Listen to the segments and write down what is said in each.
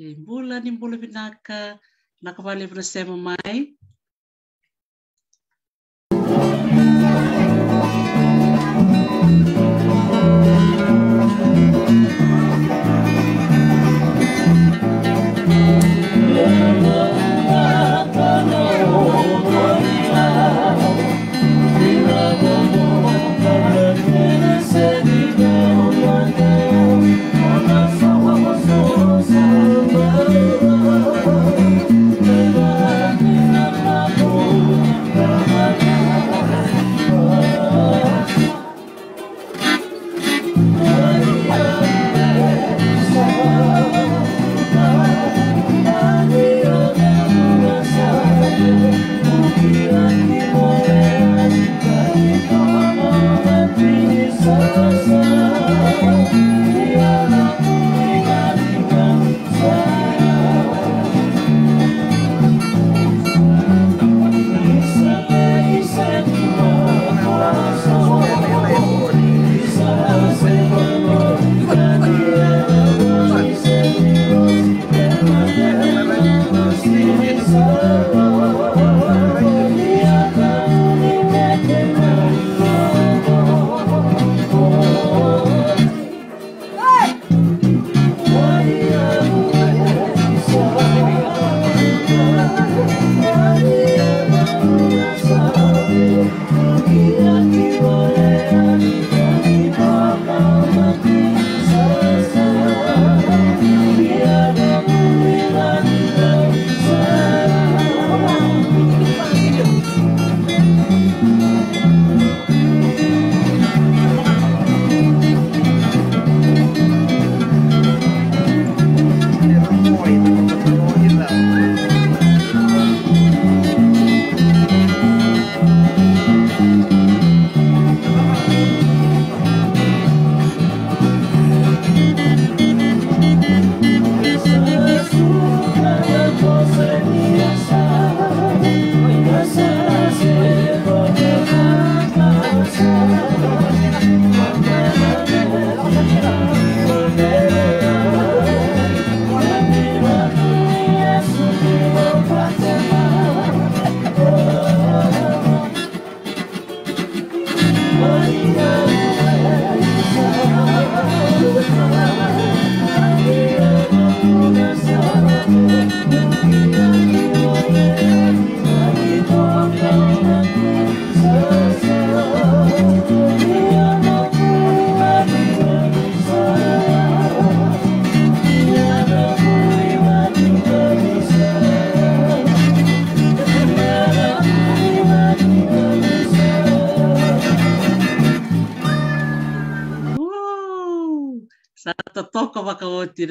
Ke mbula ni mbula vinaka, na kawale vina mai,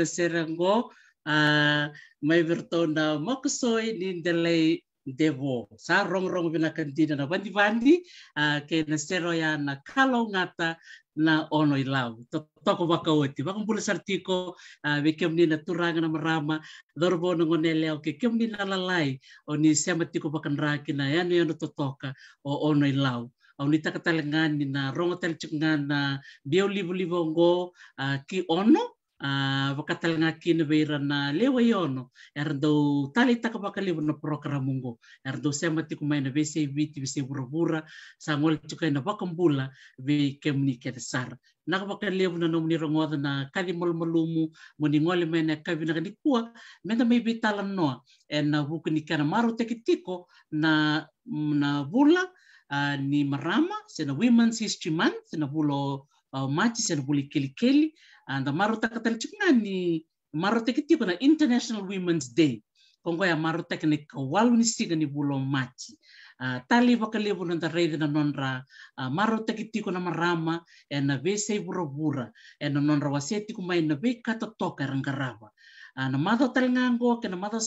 sira sira ngo a mai vertona makusoi ni delay devo sa rong rong vina kandina na bandi bandi a ke na seroya na kalau na ono ilau toko baka oti baka mbula sartiko a be kem ni na turanga na marama dorbo na ngonele o ke kem ni na lalai o ni sema tiko baka na ya no totoka o ono ilau au ni taka ni na rongo tele na ki ono vakatalanga kina na lewa iono erdo tali taka vakalevu na programungo erdo sema tiku mai na vese viti vese vuravura sa ngol tukai na vakambula ve kemni ketasara naka vakalevu na nomni rangoda na kadi moni ngole na kavi na kani kua menda mai vitala tala noa e na vuku ni kana maru tekitiko na na vula ni marama sena women's history month na vulo uh, Machi sena vuli kelikeli anda maruta katel chingani maruta kiti kuna International Women's Day kongo ya maruta kene kawalu ni siga ni bulo machi uh, tali bakale na nonra uh, ah, maruta kiti kuna marama ena vese iburo bura ena nonra waseti kuma ena ve kata toka rangarava ana ah, mado talngango ke na mado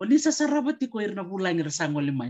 oni sa sarabati ko irna bulang ir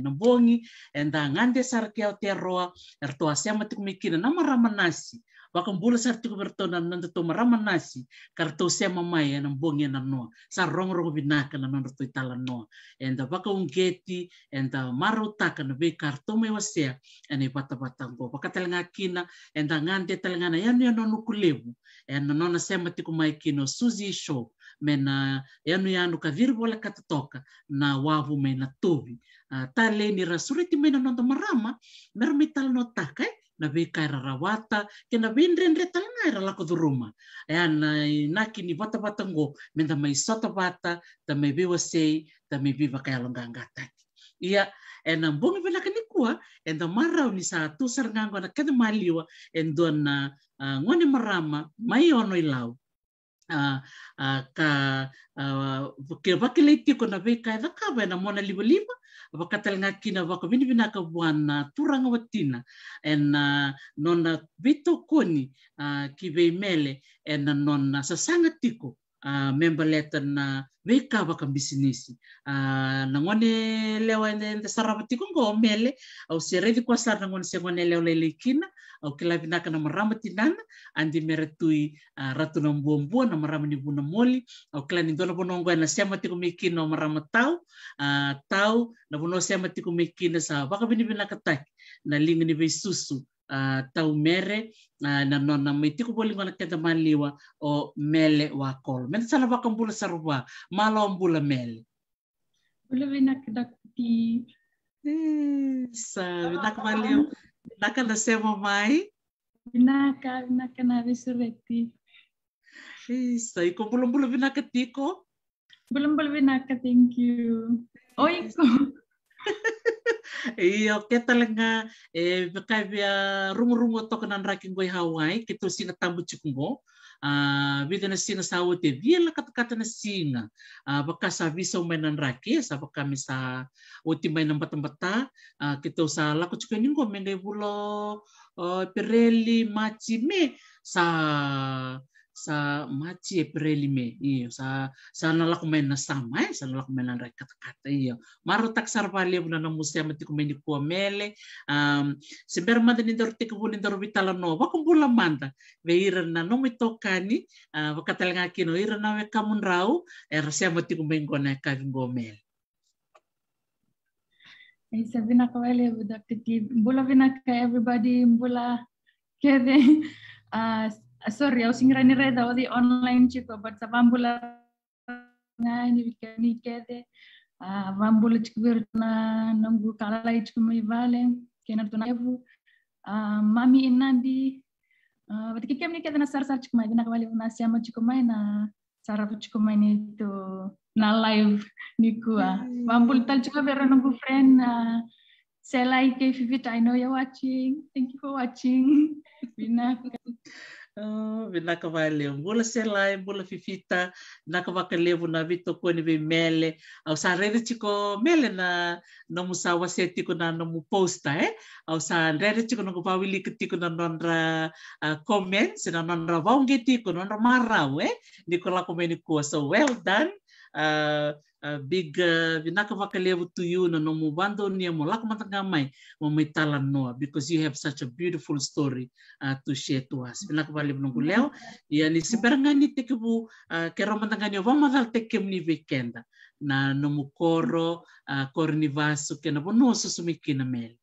na bongi enda ngande terroa, er roa erto asiamati kumikina na maramanasi Wakam bula serti ko bertona nanda to maraman nasi karto se mamai na bongi na no sa rong rong binaka na nanda to itala no enda baka ungeti enda marutaka na be karto me wasia ene pata pata go baka telanga kina enda ngande telanga na yanu yanu nukulebu enda nona sema tiko mai kino suzi show mena yanu yanu ka virbola katatoka na wavu mena tobi uh, ah, ta leni rasuriti mena nanda marama mermital no takai eh? na be kai rarawata ke na ben ren re tanga era la koduruma ya na na ni vatavata qo ngo menda mai sota vata ta me be wa sei ta me be va ia ena mbongi vela ka e ni kua marau ni sa tu sar kece na e dua endo na ngone marama mai ono ilau Uh, uh, ka uh, ke vakeleitiko na veikae cava e na mona livaliva wakatalnga kina waka winibina ka wana turanga watina ena nona betokoni koni uh, ah, kibe ena nona sasanga tiko uh, member letter na weka waka business uh, nangone lewa ende saravati kongo omele au seredi kwa sar nangone sengone lewa lelekina au kilavina kana maramati nana andi meretui uh, ratu na mbuambua na maramani buna moli au kilani ndona bonongo na sema tiku mekina marama tau uh, tau na bono sema tiku mekina sa waka bini bina na lingini beisusu tau mere na nona mai tiku boli wana keda maliwa o mele wa kol. Men sala waka mbula sarwa, malo mbula mele. Bula vina keda kuti. Sa, vina kamaliwa, naka na semo mai. Vina ka, vina ka na resurreti. Sa, iko bulum mbula vina katiko. Bula bulum vina ka, thank you. Oiko. Iyo ke talenga e eh, bekai bia rungo-rungo tokenan rakin goi Hawaii kita sina tambu cikungo vida na sina sa wote vila katakata na singa baka sa visa umainan raki sa baka misa wote mainan bata-bata kita sa lako cuka ningo mende bulo pereli maci me sa sa macie prelime iyo sa sa nalakumen na sama eh, sa nalakumen na kata iyo marotak sarvali buna na musia mati ko mele um sember manda ni dor tek buni dor vitala ko bula manda ira na no mitokani vakatalanga kino ira na we er erasia mati kumeni kona kavingomele Isa vinakawele with Dr. Gib. Mbula vinaka everybody, mbula kede. Uh, Ah, sorry, eu rani reda de online chico, but sa vambula ngai ni bikin ni kede, vambula ah, chico nunggu nungu kalai chico mau vale, kena tuna evu, ah, mami inandi, wati kikem ni kede na sar sar chico mai, na kawali na siama chico mai na sarap chico mai ni tu na live ni kua, vambula tal chico virna nunggu friend, Sela Ike Vivit, I know you're watching. Thank you for watching. Bina. Ah, vinaka vaeleu bula selai bula fifita naka vakalevu na vitokoni vei mele au sa rere tiko mele na nomu sa wase tiko na nomu posta e au sa rere tiko noko vawilika na nonra uh, comments na nonra vaonge tiko nonra marau e eh? niko lako meni so well done uh, big vinakavakaleu to you no mo bando nia mo lak matagamai mo tala noa because you have such a beautiful story uh, to share to us vinakavakaleu no guleo ia ya ni siberangani tekebu eh, kero matangani va madal tekem ni weekend na no mo koro eh, kor ni vasu kena bono susumikina mele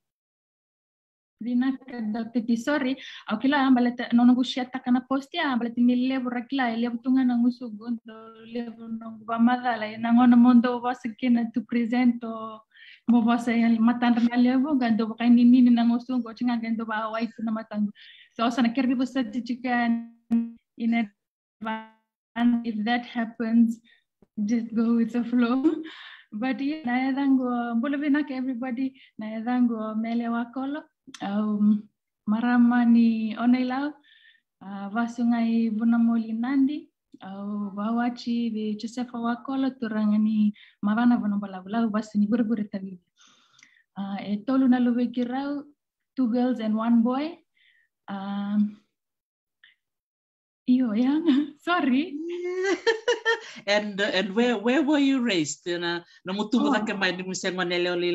vina kadatiti sorry au kila ambale nono gushia taka na posti ya ambale tini levu rakila ya levu tunga na ngusu gundo levu nongu ba madala mondo wasa kina tu presento mo yang ya matanda na lebo gando wakai nini na ngusu ngo chinga gando ba wai na so osa na kerbi busa ina in advance if that happens just go with the flow but yeah, na yadango bolo vina everybody na dango melewa kolo um, maramani onailau uh, ah, vasungai vunamoli nandi au vawachi ve chesefa wakolo turangani mavana vunabalaulau vasini gurugure tavidi uh, ah, e tolu na luvekirau two girls and one boy ah, Iyo yang, sorry. and and where where were you raised? Na namutuwa oh. ka mai di museng manele oli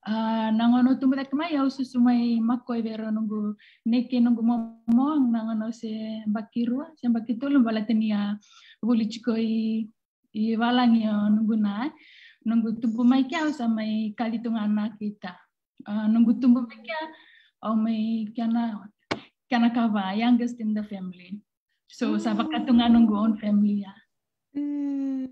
Ah, nangono tumudak ma yau mai makoi vero nunggu neke nunggu momong nangono se bakiru se bakitulum balatenia ah, wulichkoi i walangio nunggu na eh. nunggu tumbu mai kia sama i kalitung anak kita ah, nunggu tumbu mai kia au mai kana kana kawa youngest in the family so sa mm. bakatunga nunggu on family ya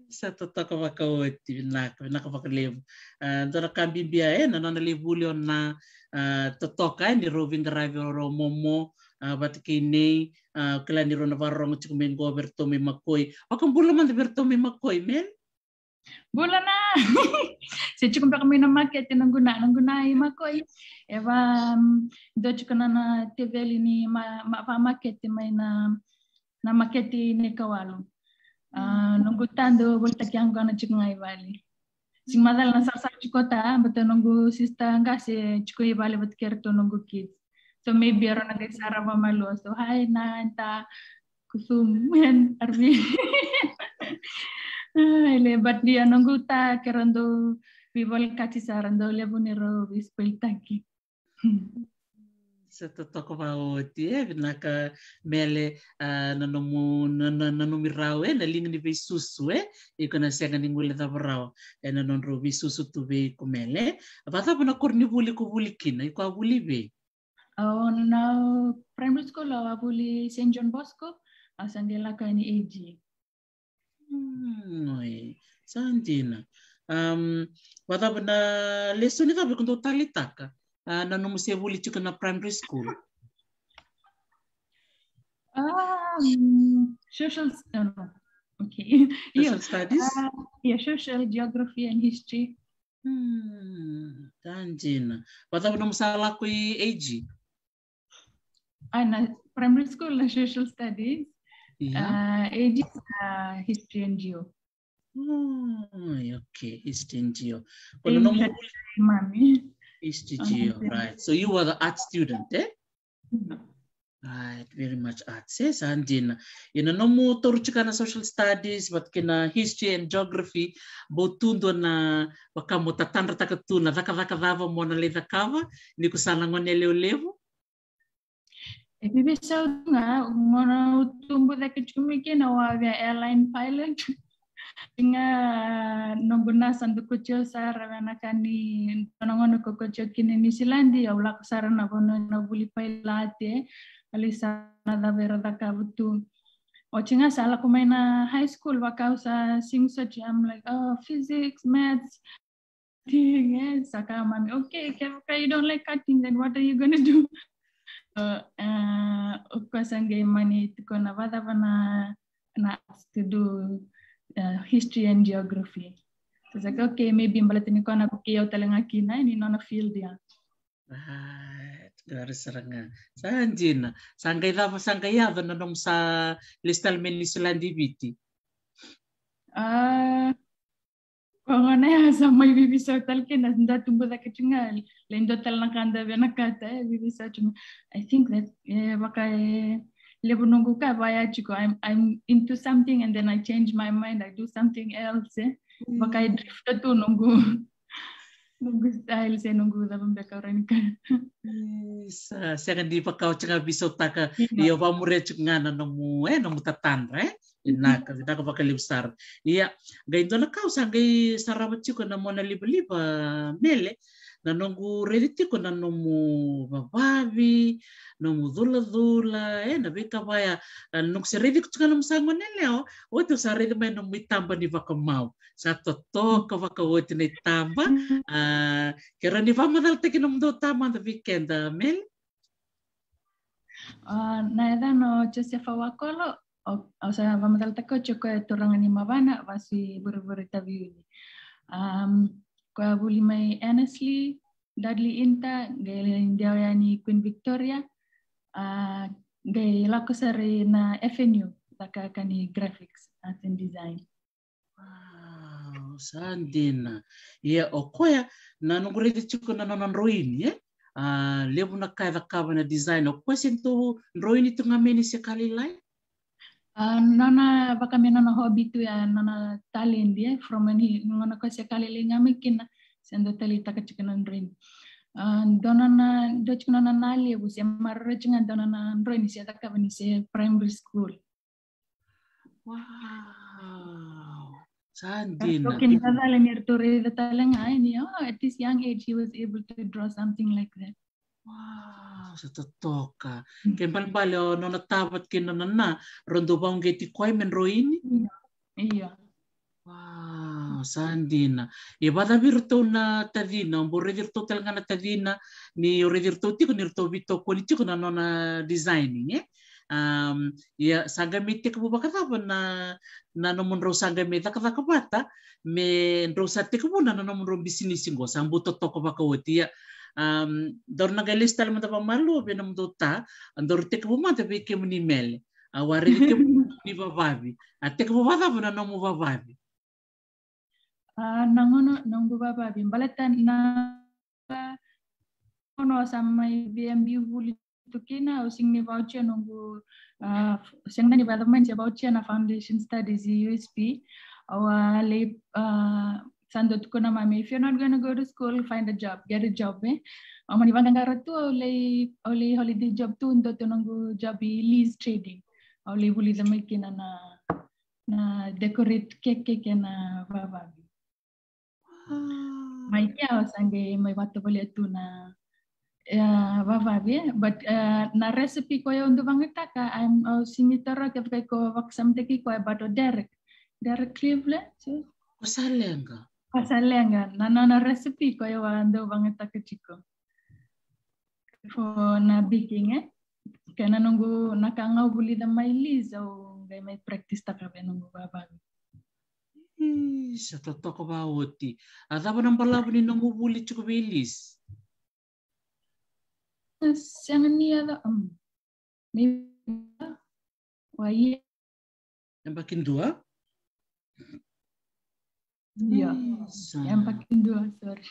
sa totoo ka ko ti na nakapakaliv uh, dora ka bibiyae ah, na no nalibulyon na uh, ah, totoo ka ni Robin Driver ro momo uh, ah, bat kini uh, kala ni Ron Navarro ng chikumin ko Berto mi makoy akong bula man Berto mi makoy men bula na si chikum pa kami na market nang guna nang guna ay makoy eva um, do chikana na teveli ni ma, ma market may na na market ni kawalo Ah, nunggu tando bolta kyang kana chukungai bali sing hmm. madal na sar sar chukota bata nunggu sista ngase chukai bali bat kerto nunggu kids so maybe aro na guys araba malu so hi na kusum men arbi ile bat dia nunggu ta kerando vivol kati sarando lebunero vispeltaki se totoko vao ti e vinaka mele nanomu rau e na linga ni veisusu e i kana sianga ni ngule dhavarau e nanonro veisusu tu vei ku mele vathapu na kori ni vuli ku vuli kina i kwa vuli ve Oh, na primary school a vuli St. John Bosco asangela kani eji. Hmm, sandina. Um, vathapu na lesoni thapu kundu talitaka. nanu musia wuli chuka na primary school. Um, ah, social, no, no. okay. Social yeah. studies? Uh, yeah, social geography and history. Hmm, tanjina. Tá, Bata wuna musala kui age? Ana, ah, primary school na social studies. Yeah. Uh, age is uh, history and geo. Hmm, okay, history and geo. Quando não... Mami. PSTG, uh-huh. alright. So you were the art student, eh? Right, very much art. Yes, eh? and in you know, no mo kana social studies, but kana history and geography, botundo na waka mo tatandra takatuna, vaka vaka vava mo na le ni kusana ngone leo levo. E sa nga, ngona utumbu da kichumike na wavia airline pilot. dengan nombona sandu kujo sara wana kani nongono ko kujo kini misilandi ya ulak sara na bono na buli pai late alisa nada vera kabutu Ochinga sala kumaina high school wakausa so jam like oh physics maths thing eh saka mami okay if you don't like cutting then what are you gonna do uh, uh of course angay mani tuko na vada na na to do uh, history and geography. So like, okay, maybe mbalatinikoana kukia kina, ini nona field ya. Right, gari seranga. Sanjina, sangkai lava sangkai ya, na nom sa listal menisulandi biti. Ah, uh, corona ya sama ibu bisa tal ke na nda tumbu da kacunga lendo tal na kanda vena kata ibi bisa I think that eh, baka eh, le ko ka vaya chiko I'm I'm into something and then I change my mind I do something else eh hmm. drift tu nunggu nunggu style saya nunggu dalam beka orang ka sa se kan di ka cenga biso taka dia ba mure cenga na eh nomu tatan re eh. na ka kita ka pakai libsar iya gaito na kau sa ga sarabat chiko na mona libeli ba ah, mele eh nanongo reri tiko nanomo vavavi nomo dhuladhula e eh, naveka vaya nanongo se reri kutukana musango ne leo oh. wote sa reri mai nomo itamba ni vakamau sa totoka vaka wote na itamba uh, mm-hmm. ah, kera ni vamadhala teki nomo do tama the weekend uh, ah, meli Uh, ah, na edano Josefa Wakolo o, o sea, vamos al taco choco de turrón animavana, vasi buru buru tabiuni. Um, Kuabulimai Annesley, Dudley Inta, gay Diawani Queen Victoria, uh, gay Lakosari na FNU, laka kani graphics at design. Wow, sandina. ya okoya na nungurete chiko na nananroini, eh? Uh, lebu na kaida kaba na design. Okoya sentuhu nroini tungameni sekali lai? Ah, nana baka mi nana hobi tu ya nana talent dia from when he nana kosia kali le ngame kina sendo tali taka chikana ndrin uh, ah, donana do chikana nana nali bu se marra chinga donana ndrin se taka bani se primary school wow sandin so kin kada le mir to re da ni oh at this young age he was able to draw something like that wow sa totoka mm-hmm. ken palpale nona tapat ken nana rondo ba unge menroini koi iya. men roini iya wow sandina e bada virto na tadina bo revirto telga na tadina ni revirto ti ko bito politiko na nona designing eh um, ya sagami te kubu baka tapa na na nomun ro sagami ta kata kapata me ro sa te kubu na nomun ro bisini singo sambuto toko baka wotia ya. um, dor na galista lama tapa malu be nam dota dor tek buma tapi ke muni mele a wari ke muni bababi a tek buma na buna namu bababi a nangono nangu bababi balatan na sa sama BMB huli tukina using ni voucher nangu sengna ni badamanje voucher na foundation studies USP awa le sandotukona mami if you're not going to go to school find a job get a job eh amani wanda ngara tu oli holiday job tuh untuk tu job i lease trading Oleh buli zamai kena na na decorate cake cake kena baba mai kia sange mai my boleh tu na ya baba bi but uh, na recipe ko ya untuk bangi taka i'm a uh, simitara kepeko ko waksam teki ko ya bato derek derek cleveland so. Kusalenga. ಪಸಲ್ಯಾಂಗ ನನ್ನ ರೆಸಿಪಿ ಕೊಯ್ಯ ಒಂದು ಬಂಗೆ ತಕ್ಕ na baking eh kena nunggu nakangau buli damai li so gay may practice ta kabe nunggu babag sa totoo ko ba oti Ada apa nang pala ni nunggu buli chuko belis siang ni ada um ni wai yang bakin dua ia, yang dua, sorry.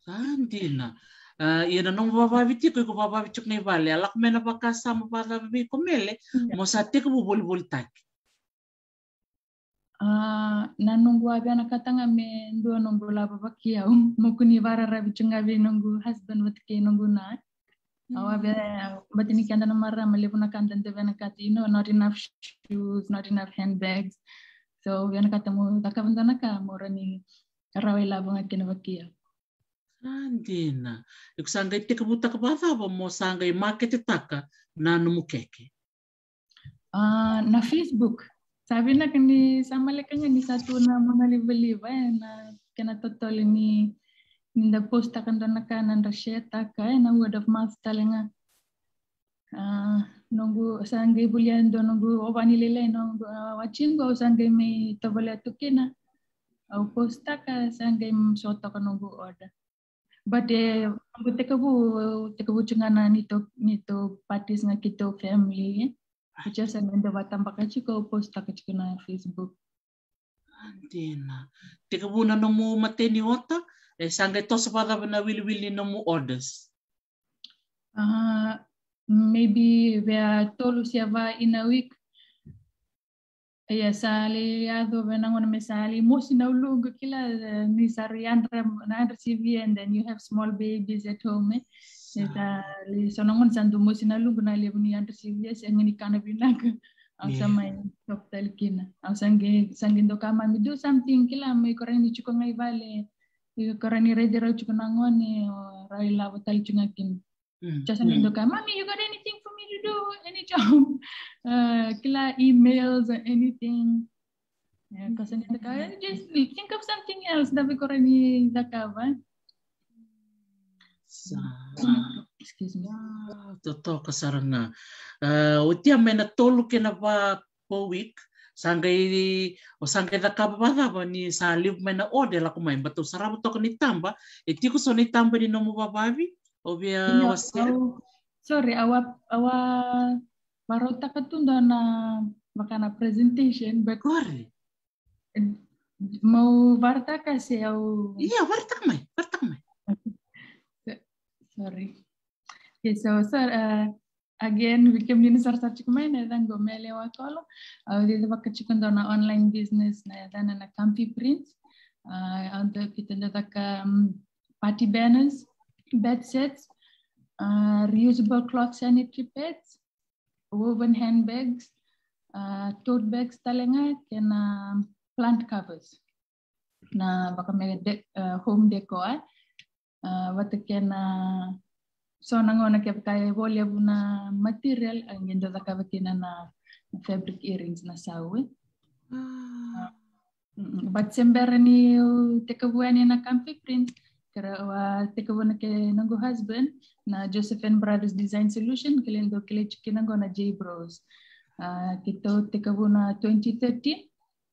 Sandina. Uh, eh, ina iya, nong bababi tiko ko bababi tuk ne vale alak ya. mena pakasa mo bababi mele mo bol bol tak ah na nongu abi ana katanga me ndo nongu la babaki au mo vara rabi chunga hmm. bi nongu husband watke nongu na However, but in Canada, Mara, Malibuna Candan, the Venacatino, not enough shoes, not enough handbags so wiana katamu takavantana ka morani rawela bangat na bakia andina ikusanga apa butaka bathava mosanga imarket taka nanu keke ah na facebook sabi na kani sama lekanya ni satu na mga liba-liba eh, na kinatotoli ni ninda posta kanda na ka nanda share taka eh, na word of mouth talaga ah, nunggu sanggai bulian do nunggu obani lele ah, wacin wachingo sanggai mi tabala tukena au posta ka sanggai soto ka nunggu order bute, eh tekebu tekabu tekabu chungana nito nito parties nga kito family ya. eh kucha batam pakai ka au posta ka facebook Antena. tekebu na nomu mateni ota, eh, sangai tosa pada wili wili nomu orders. Ah, maybe vya tolu siava in a week ia sale ado venangon me sale mosi na ulugu kila ni sari andra andra cv and then you have small babies at home eh? eta le sonangon sandu mosi na ulugu na lebu ni andra cv sengini kana binaka au sama hospital kina au sangi sangi ndo kama we do something kila mi korang ni chuko ngai vale korang ni redera chuko nangone rai lavo tal chunga kina Mm. Just mm. look mommy, you got anything for me to do? Any job? Uh, emails or anything? Yeah, kasi kami. Hmm. just think of something else. Dabi ko rin ni Dakawa. Eh. Sa... Excuse me. Totoo ka sarang na. Uh, eh, utia may natulog ka na po week? o sangka da kaba bahwa ba ni salib mena ode la kumai batu sarabu to ni tamba etiku so ni tamba di nomu babavi ou bien وسع sorry awa awa marota ketunda na makana presentation but mau warta si au iya warta mai warta mai sorry okay so sir again uh, again vikemdini sartarchikumai nayadan gomelewa kolo awdida uh, vakachikundona online business nayadan na ya campi print uh, ando kitanda taka um, party banners bed sets, uh, reusable cloth sanitary pads, woven handbags, uh, tote bags talaga, and uh, plant covers. Na baka may de- uh, home deco ay. Eh. Uh, wata kena uh, so nangona kaya kaya wolya na material ang gendo da kaya kina na fabric earrings na sawe. Eh. Ah. But sembera ni teka buwan na comfy print. tekevona ke nango husband na Josephine Brothers Design Solution kelendo kele chikinango na J Bros. Uh, kito tekevona 2013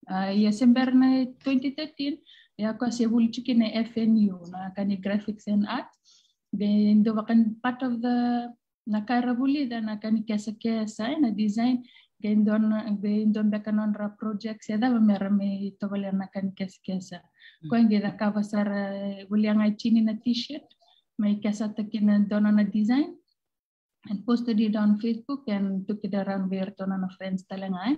uh, yesember sember na 2013 ya ko sebul chikine FNU na kani graphics and art then do part of the na kairabuli da na kani kesa kesa na design gendon bekanonra project seda ya bamerame tobaliana kan kes kesa hmm. koin geda kava sar eh, wuliang ai chini na t-shirt mai kesa takina donana design and posted it on facebook and took it around where donana friends talangai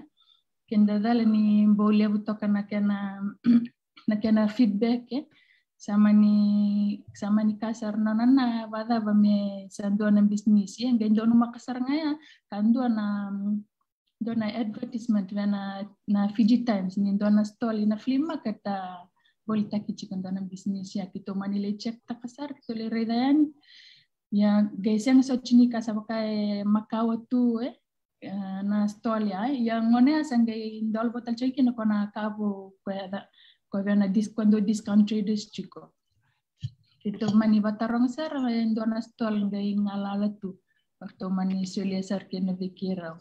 kenda dalani bolia butoka kena na kena feedback eh? sama ni sama ni kasar nana na wada bame sanduana bisnis ya gendon makasar ngaya kanduana donna advertisement vena na Fiji Times ni donna story na filma kata bolta kichikon donna business ya kito le check takasar kito le redayan ya gaisen sochini kasabaka e makawa tu e, eh na storia ya. ya ngone asanga ya, indol botal choi no kona kabo kweda ko vena dis quando discount traders ciko, kito mani batarong sar eh, donna stol ngai ngalala tu Waktu mani sulia sar na vikirau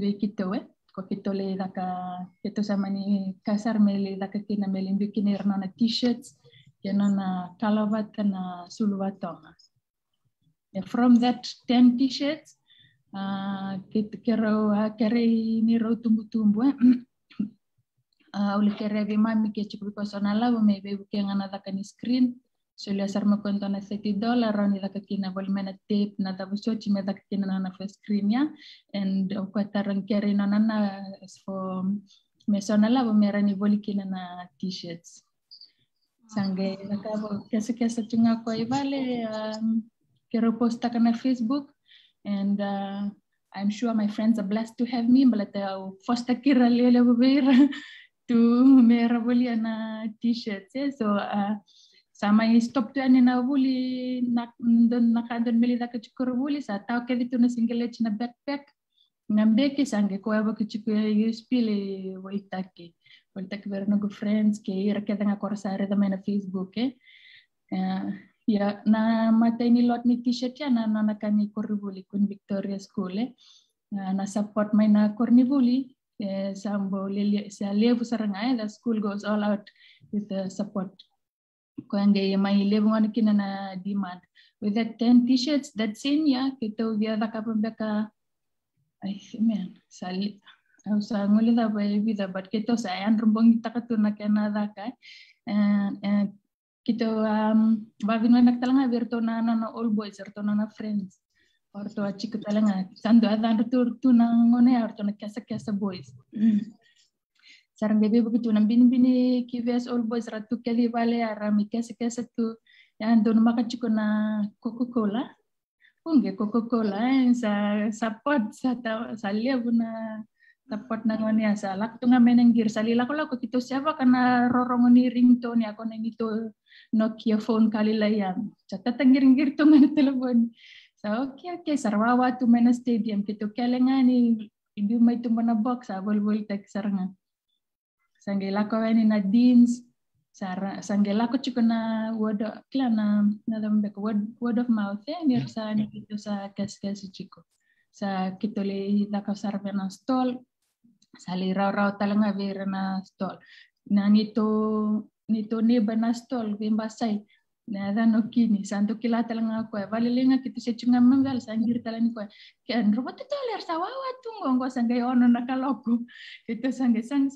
veikittoe we kokito le daka kitto samani kasar mele daka kina mele bikini na t-shirts yanana kalavat na suluvatoma from that 10 t-shirts uh, ah, kero kere ah, ni ro tumbu tumbu uh, ule kere vi mami ke chukri sona lavo me be ke ngana daka ni screen σχολιασάρουμε κοντά να θέτει δόλαρο, να δακακίνα βολμένα τύπ, να τα βουσότσι με δακακίνα να αναφεσκρίνια, and ο κουατάρον κερίνο να να σφο μεσόνα λάβω μέρα να βολικίνα να t-shirts. Σαν και να κάβω κέσα κέσα τσουγά κοή βάλε, καιρό πώς τα κάνα facebook, and uh, I'm sure my friends are blessed to have me, but uh, first I kira lele to mera bolia na t-shirts. So uh, sama ini stop tuh ane na wuli nak don nak kadon meli da cukur wuli sa tau ke vitu na singele china backpack ngambil ke sange ko abo ke chuku USB ke waitake ke beranu go friends ke ira ke danga ada tuh mena Facebook ke eh, ya na mata ini lot ni t-shirt ya na na kami wuli kun Victoria School e. eh na support mai na wuli eh, sambo lelia sa levu saranga eh the school goes all out with the support kuange mailevunga kina na demand with the 10 t-shirts that same year kita uviadha kapambeka i mean sali au sa ngulida ba eh, vida but kita sa ayan rumbong kita katuna kenada ka eh. and and kita um bavin man nagtalanga virto na ano, na all boys virto na na friends Orto to achiku talanga sando adan ah, tur tu ano, eh, na ngone orto na kesa kesa boys bebe begitu nam bini bini kives all boys ratu kali vale arami kese kese tu yang don makan cukup na coca cola unge coca cola eh, sa support sa ta salia guna support nang oni ya, sa lak tu ngamen gir sali ko lako kito siapa kana rorong ni ringtone ya aku nang itu Nokia phone kali layang. catat ngir-ngir tu ngan telepon So, oke okay, sarwawa tu mena stadium. Kito kelengani, ibi tu mana box, sa bol tak sarngan. Sanggela ko weni na deans sara sangela ko chuko na word kila na dam beko word word of mouth ya, ya, ya. ni sa ni kito sa kes kes chiko sa kito le la ka sar na stol sali rau rau talanga vera na stol na nito nito ni na vimba sai Nah, dan okini santo kila telanga ko valilinga lenga kita chunga menggal, sangir talani ko Kian robot itu ler sawawa tunggu, ngo sanggai ono nakaloku, kita sanggai sang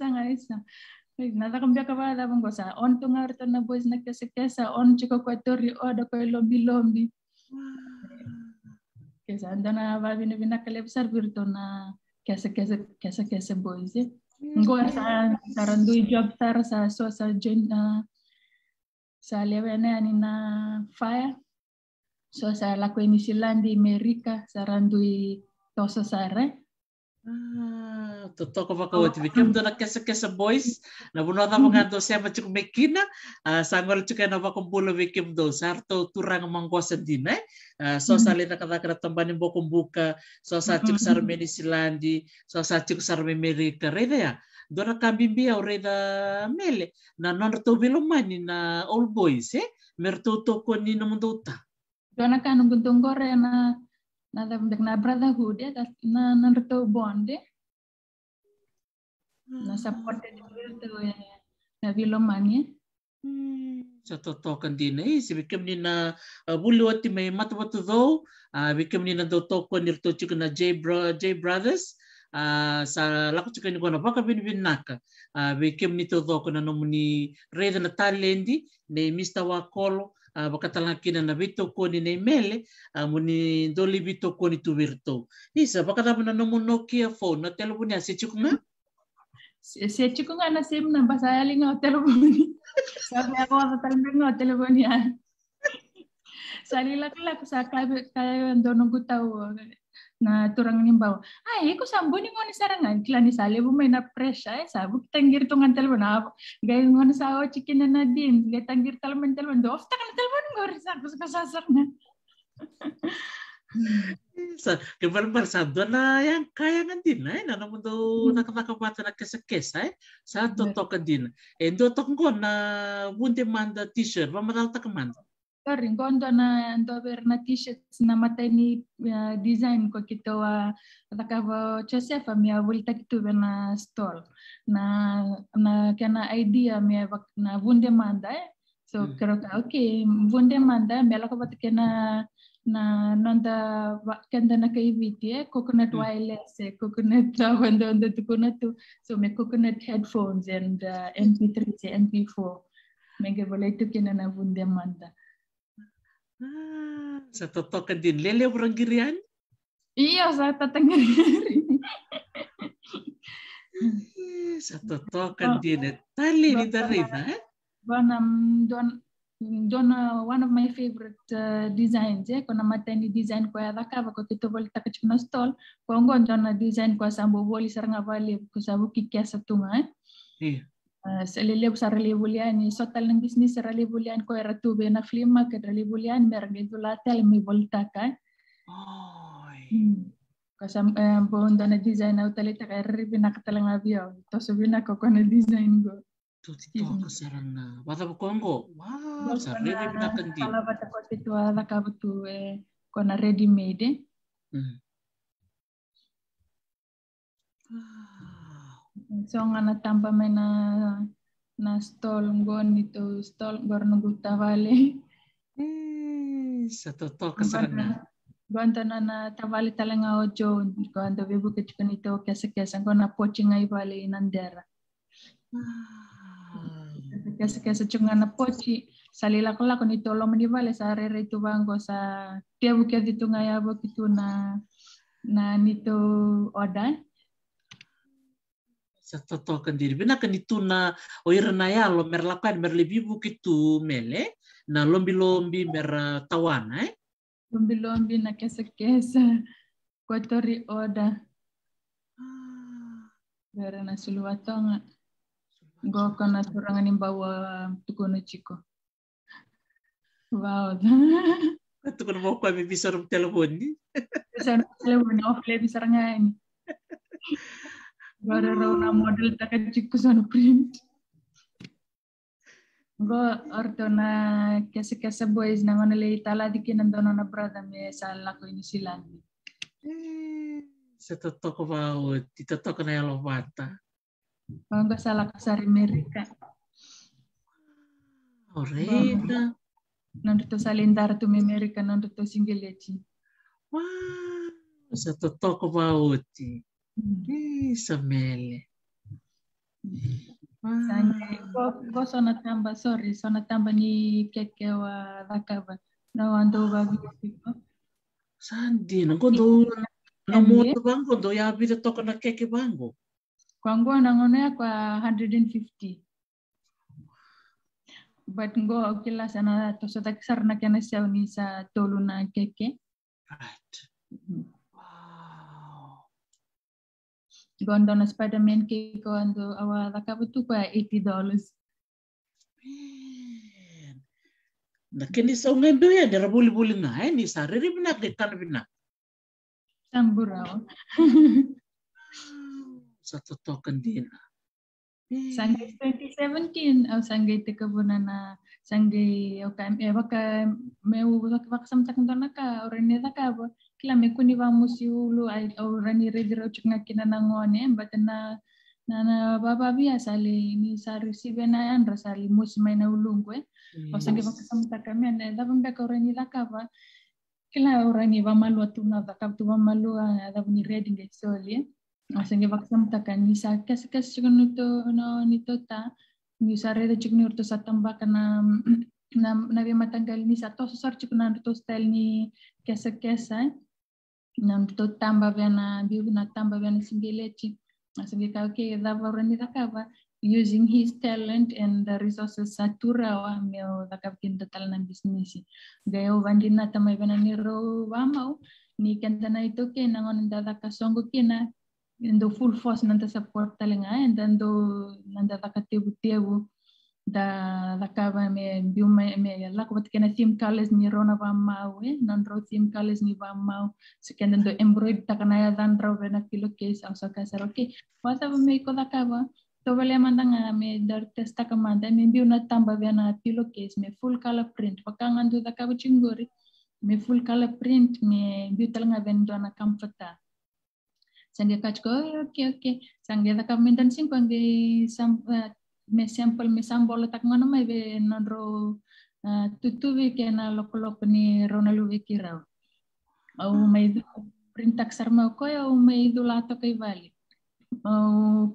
Nah, tak nada kambia kavada bongo sa on tunga orto na boys na kese kesa on chiko ko tori oda ko lombi lombi kesa na va bina bina kalep birto na kese kese kese kese boys eh. hmm. ngo sa sarandui job tar sa so sa join na ah, lewe ane any na faya so zalako eny islande amerika zarandoy tosa wati Ah, totoko vakawatuvika kesa kesa boys navunova sa ma cuk mekina sangol cuk ena vakumbulo viki mdo sarto turang mangkosa dina so sa salena kada kada tambani kumbuka so sa mm-hmm. cuk sarmeni mm-hmm. silandi so sa cuk sarmeni merika rede ya dora kambimbia o reda mele na nona tou mani, na all boys e eh? me ra tou tokoni na modouta dona kanugudogore na na na brotherhood e na nona tou bond e na support e tou na velomani eh? mani, hmm. sa toto dina na isi bikem ni na ah, bulu ati mai matu watu ah, bikem ni na toto toko ni to na Bro J Brothers Ah, sa lako tsaka ni kona waka vinvinaka vekem ah, ni teodoko na nomu ni reda na talendi ah, nei mista wakolo vakatalakina na veitokoni ne mele mo ni doli veitokoni tuveritou isa vakatapu na nomu nokia phone na telefoni a setsikuga setsikuga na semu na basa aliga ya o telefoni saveakoa ya talimega o telefoni a salilakalaku sa kae donogu tau na ni bawa ay ah, iya, ko sambo ni ngoni sarangan kila ni sale bu may na presya ay sabu tong ang telepon na ah, gay sa sao chicken na din gay tanggir telepon telepon do ofta kan telepon ngori sa nah. sa sasar na sa kebal bersabda na yang kaya ng din na na naman do hmm. nakakapata na kesekes, ay sa ka din endo tok ko na bunte manda t-shirt ka manda ringondo na na t-shirts na mateni uh, ya, design ko kitoa takavo chosefa mia vulta kituve na store na na kana idea mia na vunde manda eh? so mm. kero ka okay vunde manda mela ko bat kena na nonda kenda na kai viti e eh? coconut mm. wireless e coconut wanda wanda tu tu so me coconut headphones and uh, mp3 mp4 mege volai tu kena na vunde manda Ah, sa totoo ka din, lele girian? Iya, sa tatangirian. Eh, sa totoo ka oh. din, tali ni Darina. Banam don don one of my favorite uh, designs eh kona ni design ko ya dakava ko tito bol takach na stall ko ngon na design ko sambo boli sarang avali ko sabu kikia satuma eh. Yeah. Celelebus eh, a relevuliani, e sota langisnis relevuliani, ko era tu bena flima, ke relevuliani, mergedulate al mi voltaka. Hmm. Kasa eh, bon dona design au talita e er ka ribina ka talanga via, to subina ko kona design go. Tuti sarana, wata wow, sa ribina kandi. ko titua la eh, ready made. Hmm songana tampame na na stol ngoni to stol no gutta vale satu tol kesana Guantana na na tavali talenga ojo, guanto bebu nito kasi kasi ko na poaching ay vale nandera. Ah. kasi ko cunga na pochi, salila ko lang nito lo mani vale sa rere itu bangko sa dia bukia ditunga ya kito na na nito odan. ಸತ್ತೋಕಂದಿರಿ ಬಿನಕ ನಿತ್ತುನ na ya lo ಮೆರ merlebih bukitu mele, na lombi-lombi mer tawana eh? Lombi-lombi na kesa-kesa kotori oda. mer ah. na suluwatonga. Goko na yang bawa tukono chiko. Wow. Tukono mo kwa mi bisarong telepon ni. Bisarong telepon ni, off le Bararauna model taka jikkusana print. Go ortona kese kese boys na ngone le itala dikin nandono na brada me sala lako ini silandi. Eh, Se toko vao, ti toko na yalo ah. vata. Vango sala kasari Amerika. Orega. Oh, nando to salindar tu me Amerika nando to singelechi. Ya, wow, toko totoko vao Isso, Mele. Ko sona tamba sorry, sona tamba ni keke wa lakava. Na wando wa vipiko. Sandina, do, na moto bango do ya bida toka na keke bango. Kwa nguo na ngonea ya kwa 150. But ngo kila sana tosota kisar na kena siauni sa tolu na keke. Right. Mm-hmm gone down a Spider-Man cake on the our kwa eighty dollars. Lakini sa unga ndo ya dera buli buli nga eh ni sa riri bina de tan bina. Tambura. Oh. Sa totoo kandina. Sangay 2017 au sangay tekabuna na sangay au kam eh waka me waka waka samtak ndo naka or ne naka kila mekuni va musi ulu au rani rediro chukna kina na ngone na na baba bia sali ni sari sibe na andra sali musi mai na e au sange va kasa mutaka na dava mbeka urani lakava kila urani va malu atuna vakab tu va malu dava ni redinge soli eh. au sange va kasa mutaka ni sa kasi kasi chukunu to no ni tota ni sari de chukni urto tamba kana na na vi matanggal ni sa to sosar chukna urto stel ni kasa kesa eh nam to tamba vena biu na tamba vena singelechi asingika okay dava renida kava using his talent and the resources satura wa meo dakakin total na business gayo vandina tamai vena niro wamau ni na ito ke nangon songo kasongo na ndo full force nanta support talenga and ndo nanda tebu tebu da da kava me biu me me la ko bat kena sim kales ni rona va mau e non ro ni va mau se kenen do embroid ta kana ya dan ro vena kilo ke sa sa ka sa roki wa ta me ko da kava vele mandan a me dar testa kamanda me biu na tamba vena kilo ke me full color print pa kanga do da kava chingori me full color print me biu talanga ven do na kamfata sangye kachko okay okay sangye da kamindan sing kwangi sam eh, tak με sample, be sample tutu be με νόντρο τούτουβι και rona lu be kirau Au mai du printak sarma ko ya au mai du lato kai vali. Au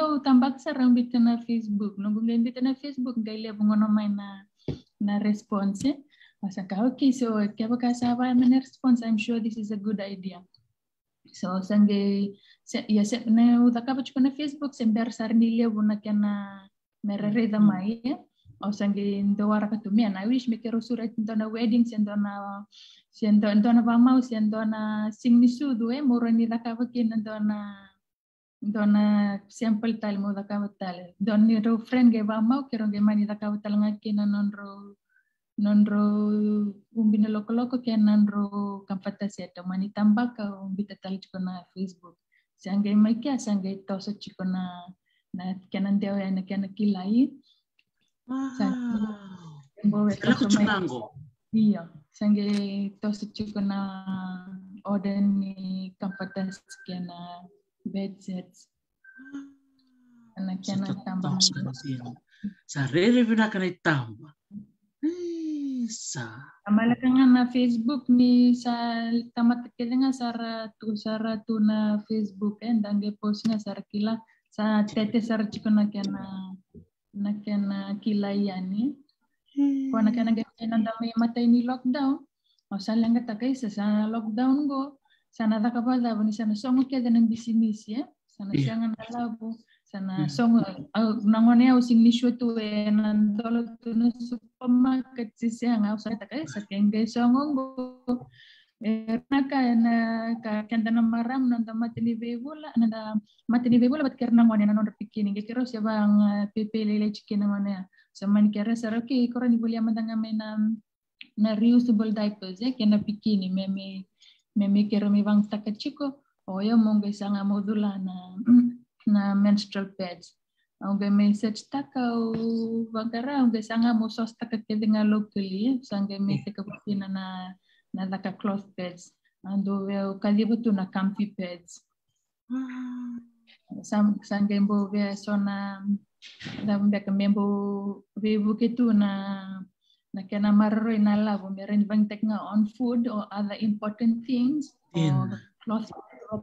au tambak sar tambat sarang na Facebook, no gungen tena Facebook gai le bungono mai na na response. Masa kau kiso, kaya bakasaba, apa a response. I'm sure this is a good idea. So sange ya se iya, ne utaka pa chukana Facebook sar sarnilia buna kana merereda hmm. mai ya. O oh, sange ndoara tumia na wish mikero surat na wedding sendona sendo ndona vamau sendona signisu due eh, moroni ndo na, ndo na sample tal mo daka tal. ni ro friend ge vamau kero ge mani daka tal non nonro nonro umbina loko loko ke nonro kampata seta mani tamba ka umbita tahi chiko na Facebook. Sangai mai kia sangai toso chiko na na kiana teo ya na kiana kilai. Ah. Sala kuchunango. Iya, sangai toso chiko na order ni kampata bed bedsets. Ah. Na kiana tambaka. Sarere vina kana tamba ka nga na Facebook ni sa tamatake nga sara ratu sara ratu na Facebook eh ang post nga sara kila sa tete sara chiko na hmm. oh, kaya na na kila yani. na nga na dami matay ni lockdown. O sa lang ka takay sa sa lockdown go. Sana da labo ni sana somo kaya din ang bisinisi eh. Sana siya nga nalabo sana hmm. songo nangone au singlisho tu e nantolo tu no supermarket sisi ang au sa takai e, sa kenge songo ngo naka e, na ka kanta na maram nanda matini bebula nanda matini bebula bat kerna ngone na nonda pikini ke kero siya bang e, pepe lele chicken ngone sa man kera saro ke koro ni bulia mandanga mena na reusable diapers ya kena pikini meme meme kero mi bang takachiko oyo mongo isanga modulana na menstrual pads. Ongai may search takau wagara ongai sanga musos takakelinga locally, sangai ka takaputina na na taka cloth pads. Dove o kalibutu na comfy pads. Ah. Sangai mbo vea sona dambeka membo vebu ketu na na kena marroi na me rin bang tekna on food or other important things or cloth or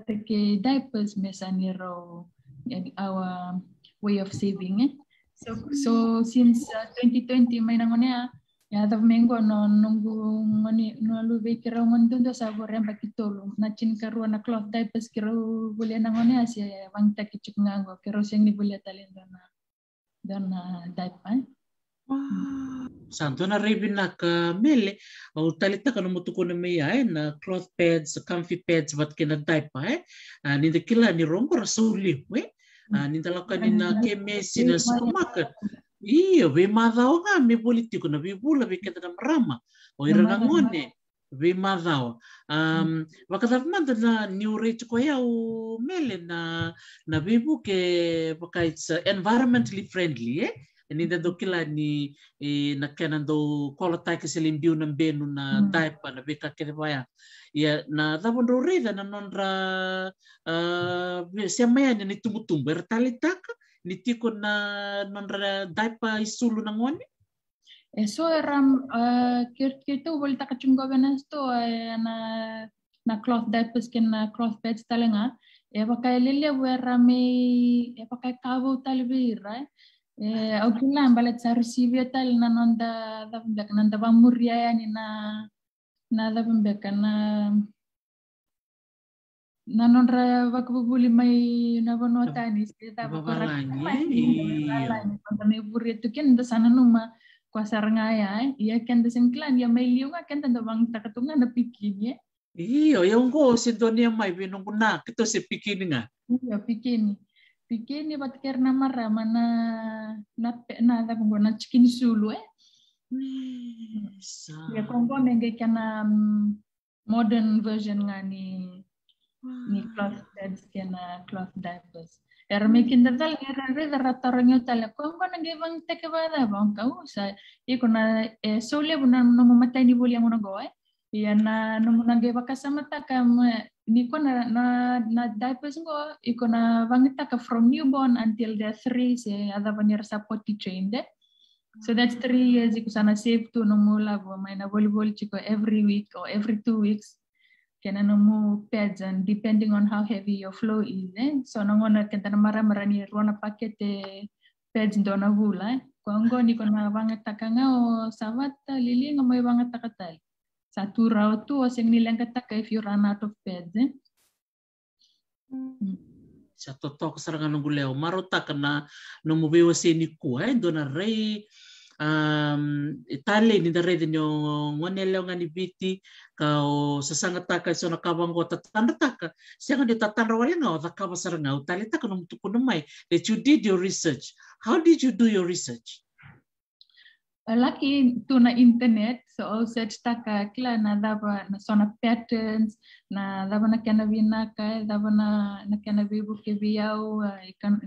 diapers niro our way of saving eh? so so since uh, 2020 may nangonea ya tapi mengko nunggu ngoni nalu lu orang itu tuh sabo sabor kita lu tolu nacin karu na cloth diapers kira boleh nangone asia ah, ya eh, bang tak kicuk nganggo kira sih ini boleh dona dona diaper eh. Santo na ribin na ka eh, mele. Au talita ka namutu ko na na cloth pads, comfy pads, wat kena diaper eh. Ninda ah, kila ni rongo rasuli. Eh. uh, nintalaka nina kemesi na supermarket ia madao nga me politiko na vivula na marama o ira na ngone ve madao um, manda na ya yau mele na na vivu ke vakaits environmentally friendly eh? nida do kila ni e, na kena do kola tai ke selim biu nan benu na hmm. tai pa na beka ke vaya ia na da bon do rida na non ra se maya ni tumbu tumbu er tali tak ni na non ra dai pa isulu na ngone e so ram kirt kirtu volta ka chungo benas to na na cloth diapers ken na cloth pads talenga e pakai e lele wera me e pakai e kavu talibira او كلها بلد صاروا سيفيتا لنا نوندا ذاب بك نوندا باموريا يعني نا نا ذاب بك نا نا نونرا بك بقولي ما ينابنو تاني سيدا بقولي بوري تكين ده سانا نوما kuasa rengaya ya kan desen klan ya mai liung kan tanda bang takatunga na ya. iyo yang ko sidonia mai binong kuna kito si pikirin nga iyo Begini buat eh. ya, karena marah mm, na nape nada na chicken sulu eh. Ya kongko mengi karena modern version ngani ni cloth pads kena cloth diapers. Er mekin dadal era reda rataronyo tala kongko nangi bang teke bada eh, bang kau sa na eh, solia bunan nomo matai ni bolia mono eh Iya na nomo nangi bakasa mata kam ni ko na, na, na diapers ko iko na vangita ka from newborn until the three se ada vanir support chainde so that's three years iko sana save to no la vo maina vol chiko every week or every two weeks kena no mo pads and depending on how heavy your flow is eh? so no na kenta na mara mara ni rona pakete eh, pads do na vula eh? ko ngo ko na vangita nga o savata lili mo vangita katali saturato asegnilangkataka if you run out of bed eh? Mm. sa totoo ko saranga nungu leo marota kana no mubiwa sini kua eh dona ray um itali ni da din yung ngone leo ni biti ka o sasanga taka so na kawango tatanda taka nga de tatanda wale nga o takaba saranga utale taka no that you did your research how did you do your research Lucky to na internet so all taka kila na dava na sona patterns na dava na kena vina ka dava na na kena vibu ke viau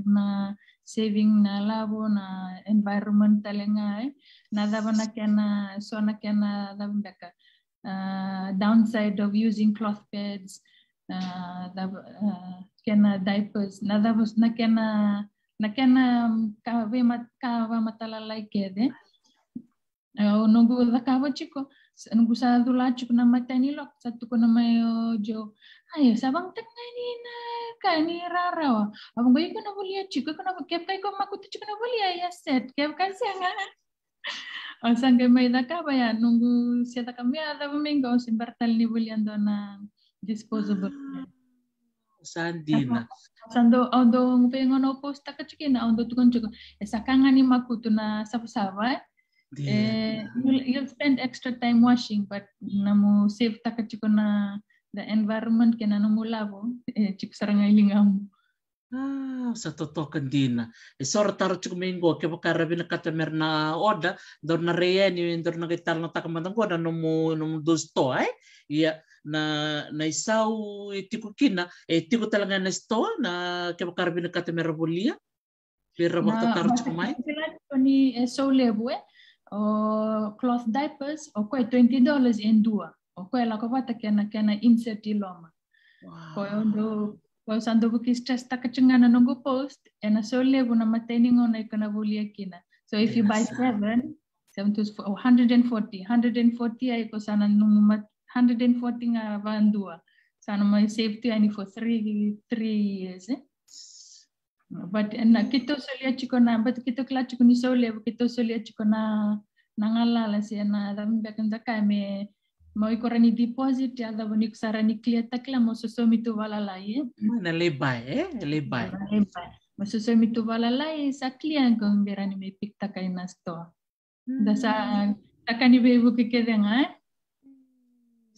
na saving na labo na environment talenga na dava na kena sona kena dava beka ah, downside of using cloth pads ah, dava kena ah, diapers na dava na kena na kena kawa mat kawa matalalaike de Eh, nunggu nogu dakawa chiko nunggu sa dula chiko na matanilok sa tuko na mayo jo ayo sabang tengani na kani wa. abang gue kono bolia chiko kono kep kai ko makutu chiko na bolia ya set kep kan sanga o sange mai dakawa ya nogu se da cambiada domingo sin bertal ni boliando na disposable na. Sando ondo ngono posta untuk ondo tukon chiko. Esa kangani makutu na sabu sapa eh? Eh, you'll, you'll spend extra time washing, but namu save taka chiko na the environment kena namu lavo eh, chiko sarangay lingamu. Ah, sa totoo kandina. E eh, sora taro chiko minggo, ke pakarabi na katamer na oda, dor na reyeni, dor na gital na takamandang ko, na namu, namu dosto, eh? Iya, na na isaw itiku kina, e tiku talaga na sto, na ke pakarabi na katamer bolia, pero bakta taro chiko mai. Kailan ko ni eh, Soulebue, cloth diapers okwe 20 dollars endua okwe la kovata kena kena insert iloma wow. koyo ndo ko sando buki stress taka chingana nungu post ena sole buna matening ona ikana bulia kina so if you buy seven seven to four, 140 140 ay ko sana numu mat 140 nga vandua sana my safety any for three three years eh? Eh, na kito solia chikona but kito kla chikoni solia kito solia chikona nangala la na dam bakan da kame mau ikorani deposit ya da bonik sarani klia takla mo sosomi tu wala la ye na lebai eh lebai lebai mo sosomi tu me pik takai na sto hmm. da sa takani bebu ke kedenga eh.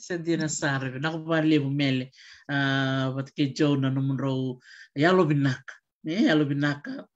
sa dinasarve nakubali mele uh, ah, bat ke jo na nomro ya binak né iya, alo binaka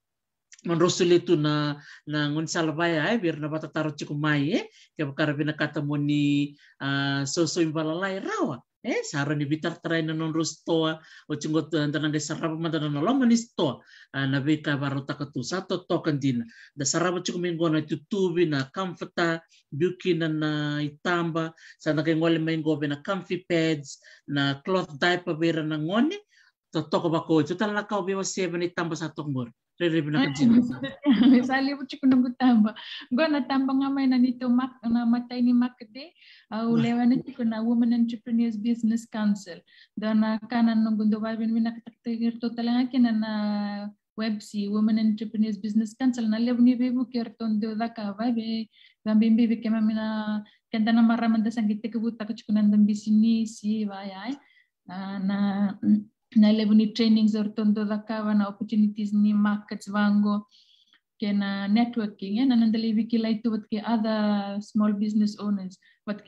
man itu na na ngun salvaya ai bir na cukup cikumai eh ke bakar bina kata moni ah, soso imbalalai rawa eh saro ni bitar trai na non rustoa o cingot antana de sarap man na lo manisto na be ka baro takatu sato token din da sarap cikumai ngona tutubi na kamfata buki na na itamba sa ke ngole mengo be na comfy pads na cloth diaper be na ngone Toto ko itu tala kau biwa seba ni tamba sa tongmor re bina kajina misali po chiku nungu tamba go na tamba nga may na nito mak na matay ni makde au lewa na chiku na women entrepreneurs business council da na kanan nunggu ba babin mina kataktegir to tala kina na websi women entrepreneurs business council na lewa ni bebu ndo da ba be gambin bebe kema mina kenda na maramanda sangitte kebuta kachikunan bisini si ba ya. na na trainings or tondo dhakawa na opportunities ni markets vango kena networking eh? na nandali vikila itu ke other small business owners vatke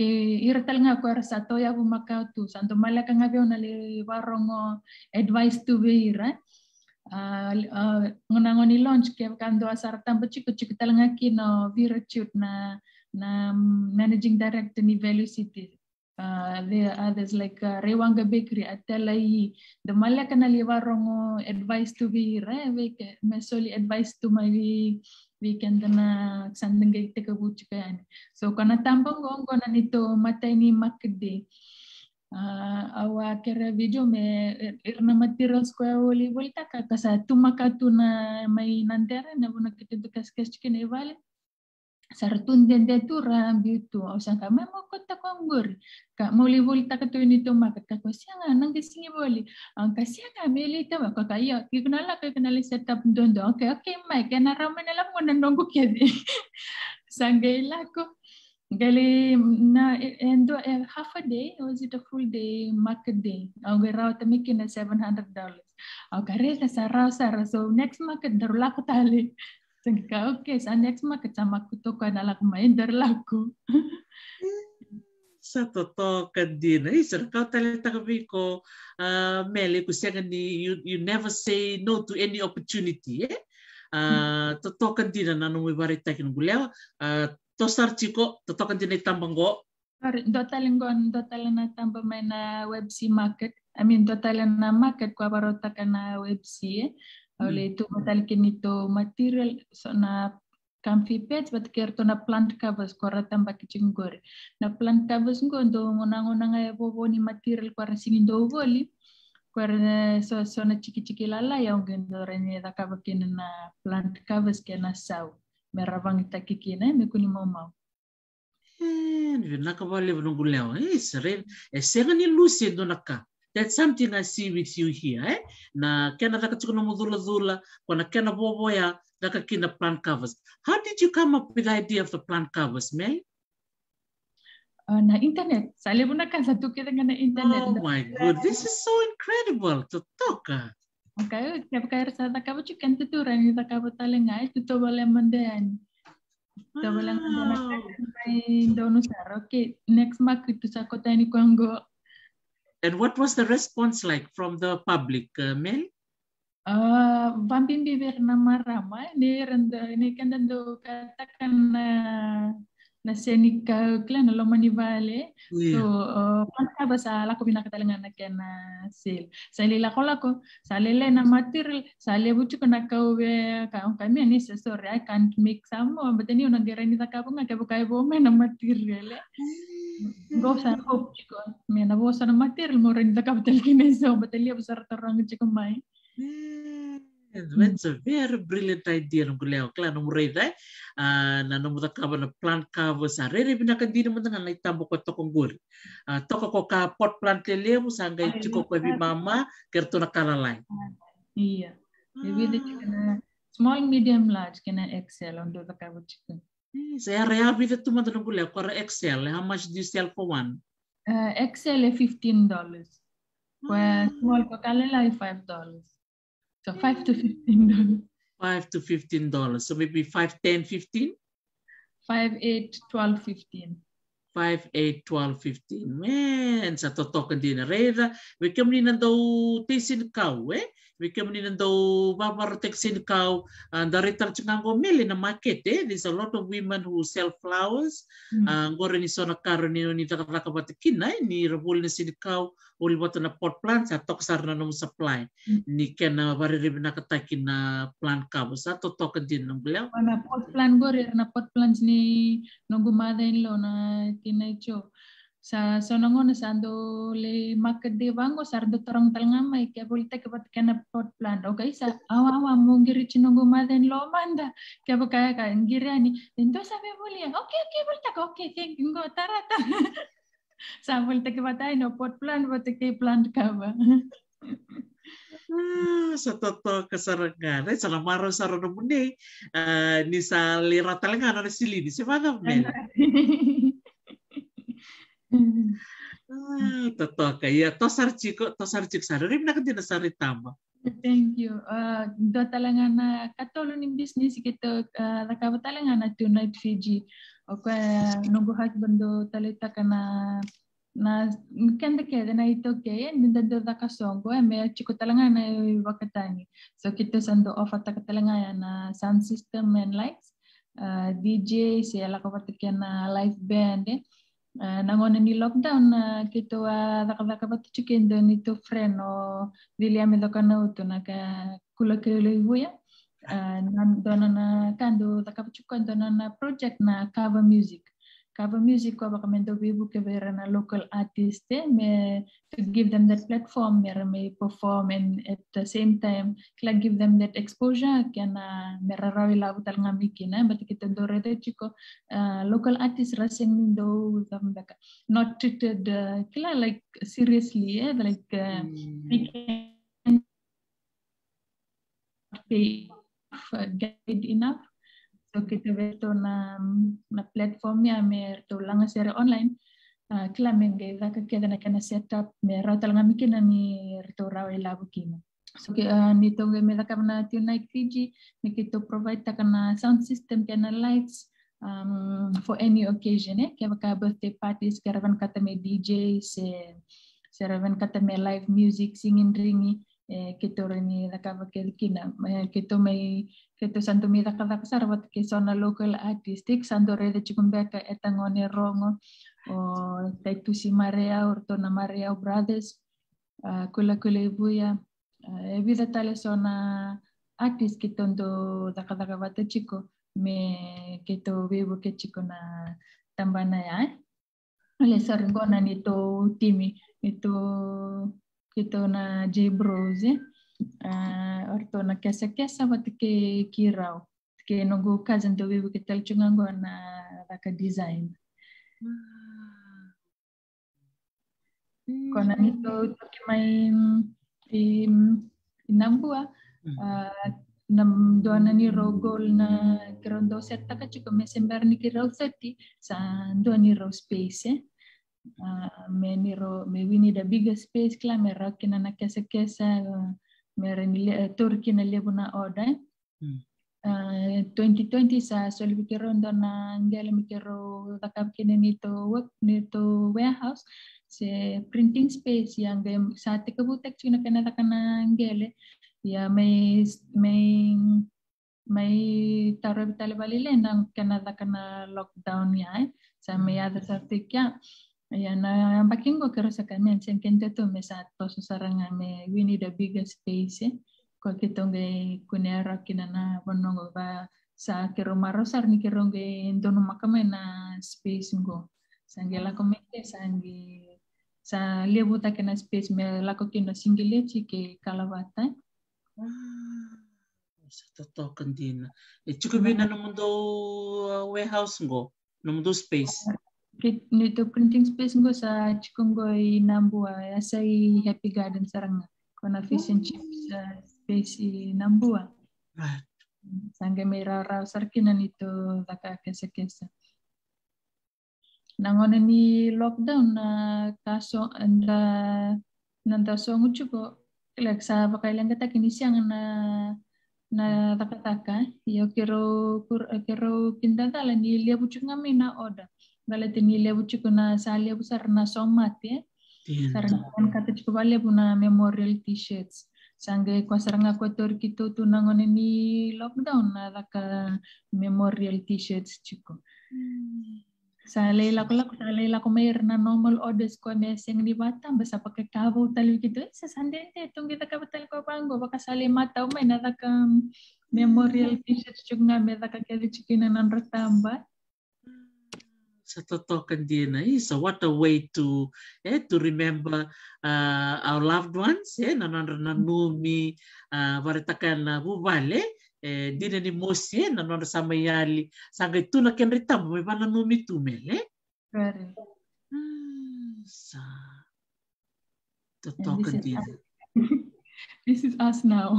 iratal nga kwara sato ya bu makautu santo malaka nga bio nali warongo advice to be ira eh? ngona launch ke kando asar tamba chiku chiku tal kino virachut na na managing director ni value city uh, there are others like uh, Rewanga Bakery, Atalai, the Malakanali Warongo advice to be Revik, Mesoli advice to my weekend na uh, sandangay teka buchuka yan. So kana tampang gongo na nito matay ni makde. Uh, awa kera video me irna materials ko oli volta ka kasa tumakatu na may nandera na wala kita bunakitidukas kastikin evale. sartundendetura biutu ausanga mamo kota konggur. ka moli volta ka tu ni toma ka ko sianga nang ke singi boli ang ka sianga meli ta ka ka ya ka oke oke mai ka na ramana la mo nan nongo ke di la ko gali na nah, eh, endo eh, half a day or is it a full day market day ah, ang rao ta mikina 700 dollars au ka re ta sa so next market darula ko tali Oke, okay, sanyaksma kecama kutoko anala kumaender laku. sa toto ka din. Ay, sir, kau ah kami ko, uh, Meli, ni, you, you never say no to any opportunity. Eh? Uh, ah, totoo ka din na nanong ibarita kinugulya. Uh, ah, tosar chiko, totoo ka din do itambang ko. do dotalan na tambang may na web si market. I mean, dotalan na market ko abarota na web si. Eh? oleh hmm. itu betul batal kini to material so na kamfi pet bat ker to na plant covers kora tamba kitchen gore na plant covers ngo ndo ngona ngona ngai bobo ni material kora singin do voli kora eh, so so na chiki chiki lala ya ngendo rene da kava kina na plant covers kena sau meravang takikina mau mau Eh, nakavale vunonguleo. Eh, seren eh, sera eh, ni itu nak kah? That's something I see with you here. Eh? Na kena daka tukono mudhula dhula, wana kena bobo ya daka kina plant covers. How did you come up with the idea of the plant covers, May? Uh, na internet. Sale una casa tu kira na internet. Oh my god, this is so incredible. to Totoka. Okay, kaya kaya sa takabo chicken tuturan ni takabo talenga, eh? tuto wala mandean. Tuto wala mandean. Dono sa next market tu sa kota ni Congo. And what was the response like from the public, uh, Mel? Uh, Bambin di Virna Marama, ini rendah uh, ini kan tentu katakan uh, Nasenika kila na loma ni vale iya. so eh, ka ba sa lako pinakatalangan na kaya na sil sa lila ko lako sa lele na matir sa lebuti ko na ka kaong oh, kami ani sa sorry I can't make samo batani unang gerani ta kapo nga kapo kayo bome na matir lele ya go hmm. sa hope ko me na bosa na matir mo rin ta kapo talkin so chiko mai hmm. That's a very brilliant idea nung kuleo. Kala nung muray day, na nung muta kaba na plant kaba sa rere binakan di naman tangan naitambo ko to kong Toko ko ka pot plant lele mo sa ngay chiko ko bi mama kerto na kalalay. Iya. Maybe the small, medium, large kena excel on do the kaba chicken. Saya real bi the tuma nung kuleo kora excel. How much do you sell for one? e excel $15. Where ah. small ko kalalay $5. So five to fifteen dollars. Five to fifteen dollars. So maybe five, ten, fifteen. Five, eight, twelve, fifteen. 5, eight, twelve, fifteen. Man, sa totoo ka din na rera. We kamli na daw tisin ka, eh. Mikemni nando wawarteksin kau äh, dari tercengang mili na market eh. There's a lot of women who sell flowers. Hmm. Äh, ngore ni sona karo ni ni takaraka batekina eh? ni rabuli na sin kau uli wata na pot plants atok na nom supply. Hmm. Ni kena waririb na katakin na plant kau sa totokan din nung beliau. Na pot plant gore na pot plants ni nungu mother in lo na kinaicho sa sa ando le makde sa ardo torong talngama i ke bolta ke pat kana pot plan o sa awa awa mungiri chinongo maden lo manda ke kaya ka ngirani sa sabe bolia okay okay bolta ka okay you ngo tarata sa bolta ka pati no pot plan pati ke plan kava satoto ah, kesarangan sa salah eh, maro sa mune ah, ni sa lira talngana na sili ni si madam あととかいやとさるちこ、とさるちくさる、rin na kundi nasaritama. Thank you. Uh, do talaga na katulong ng business kita uh, rakawa talaga na tonight Fiji. O kaya nubuhat bando talita ka na na kanda kaya na ito kaya and then do da kasongo eh may chiko talaga na wakatani. So kita sando off at talaga ya, na sound system and lights. Uh, ah, DJ, siya lakawat kaya na live band eh. Eh, nangona ni lockdown kito a daka daka batu chicken ya. eh, eh, kan, do ni to freno dilia me do kana uto na ka kula ke le buya nan do na kando daka chukon do na project na cover music cover music ko ba kamen the local artist eh, may to give them that platform may may perform and at the same time kla give them that exposure kana uh, merarawi lagu tal ngamiki na but kita chiko uh, local artist rasing mindo not treated uh, like seriously eh? like uh, mm. we can pay enough, uh, guide enough so kita na na platform ya mer to langa sere online. Ah, uh, kila menge zaka keda na kana setup mer rau talanga mikina ah, ni to rau e labu kina. So ke uh, ni tonge me vaka na Fiji me kito provide provide sound system kana lights um, for any occasion eh. kaya birthday parties, kaya ravan kata me DJ se se kata me live music, singing ringi. la ka da kina kelkina kita mai kita santo mi da ka kasar wat ke sona local artistic santore re de chikumbeka etangone rongo o taitu si marea orto na marea brothers kula kula buya e vida tale sona artist kita ndo da da kavata chiko me kita vivo ke chiko na tambana ya eh? le sargona ni to timi ni to na jebros ya uh, eh, na kesa kesa waktu ke kirau ke nogo kazen to wibu ke tel chungango na raka design hmm. kona nito tuh, mai im inambua uh, nam dona ni rogol na kirondo setta ka chuko mesember ni kirau seti, sa dona ni space eh? Ah, me niro me wini da bigger space kla me rakina na kesa kesa ah, me na turkina na oda Uh, 2020 sa sol mikiro ndo na ngel mikiro takap kini nito work nito warehouse se printing space yang game sa te kabutek chuna kana takana ngele ya may may may tarab talbalile nang kana takana lockdown ya eh, sa may mm. ya sartikya Ja iya, när nah, bakingo kerosa kanen sen kente to me saat sarang ame, we need a bigger space kitong gay, kunera kinana bonongo ba sa kero marosar ni keronge ndono makamay na space ngo Sa la lako mente, sa lebuta kena space me lako kina kino chike kalawata. ah, sa toto kandina. e eh, cukup na ya, iya. numundo warehouse ngo numundo space iya nito printing space ngo sa chikungo i nambua ya i happy garden saranga kona oh. fish and chips sa space i nambua Sangga sange mera ra sarkina nito daka kesa kesa nangone ni lockdown na kaso anda nanda songu chuko lek sa bakailanga kini siang na na takataka yo ya, kero kero pindadala ya, ni liabuchunga mina oda galatini lebu chikuna sa lebu sarna somat ya e? sarna kata chikuba lebu na memorial t-shirts sangge kwa saranga kwa Turki tu tunangon ni lockdown na daka memorial t-shirts chiku hmm. sa leila ko lako sa leila ko mayroon na normal orders ko na sing ni bata pakai kabaw talo gitu eh, sa sandente tong kita kabatal ko bango baka sa lima tao may na daka mm, memorial t-shirts chiku nga may daka kaya chiku na nanratamba totokan DNA. So what a way to eh, to remember uh, our loved ones. Eh, nanon nanumi uh, na bubale. Eh, dine ni mosi eh, nanon sama yali. Sanga itu nak kenri tamu memang nanumi tumele. Right. Hmm, ah, sa totokan DNA. This is us now.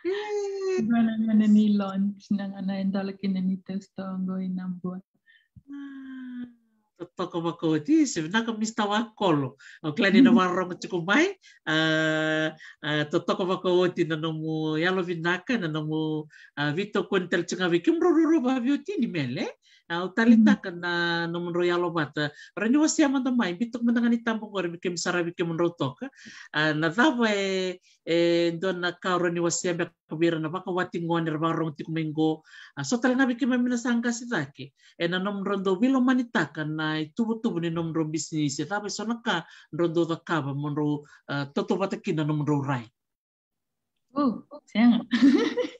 Yes. Mana na ni launch nang ana endala kinani testo ngoi nambua. toko mako di sebenarnya ka mista wa kolo o oh, klani na warro cukup mai to eh, eh, toko mako di na nomu yalo vinaka na nomu eh, vito kuntel cunga wikim ruru ba viuti ni mele talitaka na no royal bata rani wasi ama ta mai bitok mendangani tampung gore bikim sara bikim rotok na dava e dona kau ni wasi abe kabira na baka wati ngoner so tala na bikim mina sangka sitake e na nom rondo bilo manitaka na itu tubu ni nom ro bisnis ya, tapi so naka rondo da kaba monro toto bata kina nom ro rai Oh, sayang.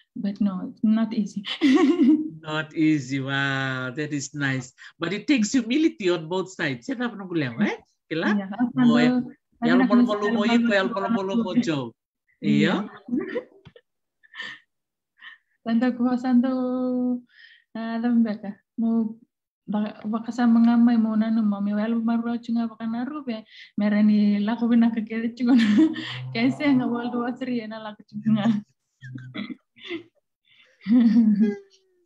but no, not easy. not easy. Wow, that is nice. But it takes humility on both sides. Saya nggak problema, eh? Kila? Yeah. ya? ang polo-polo mo itu, ya ang polo-polo Iya? Tanda ko, santo, alam ba ka? Mo, baka sa mga may mo na no mami wel maru chunga baka na rube merani la ko bina ka kede chunga kaise nga world war 3 na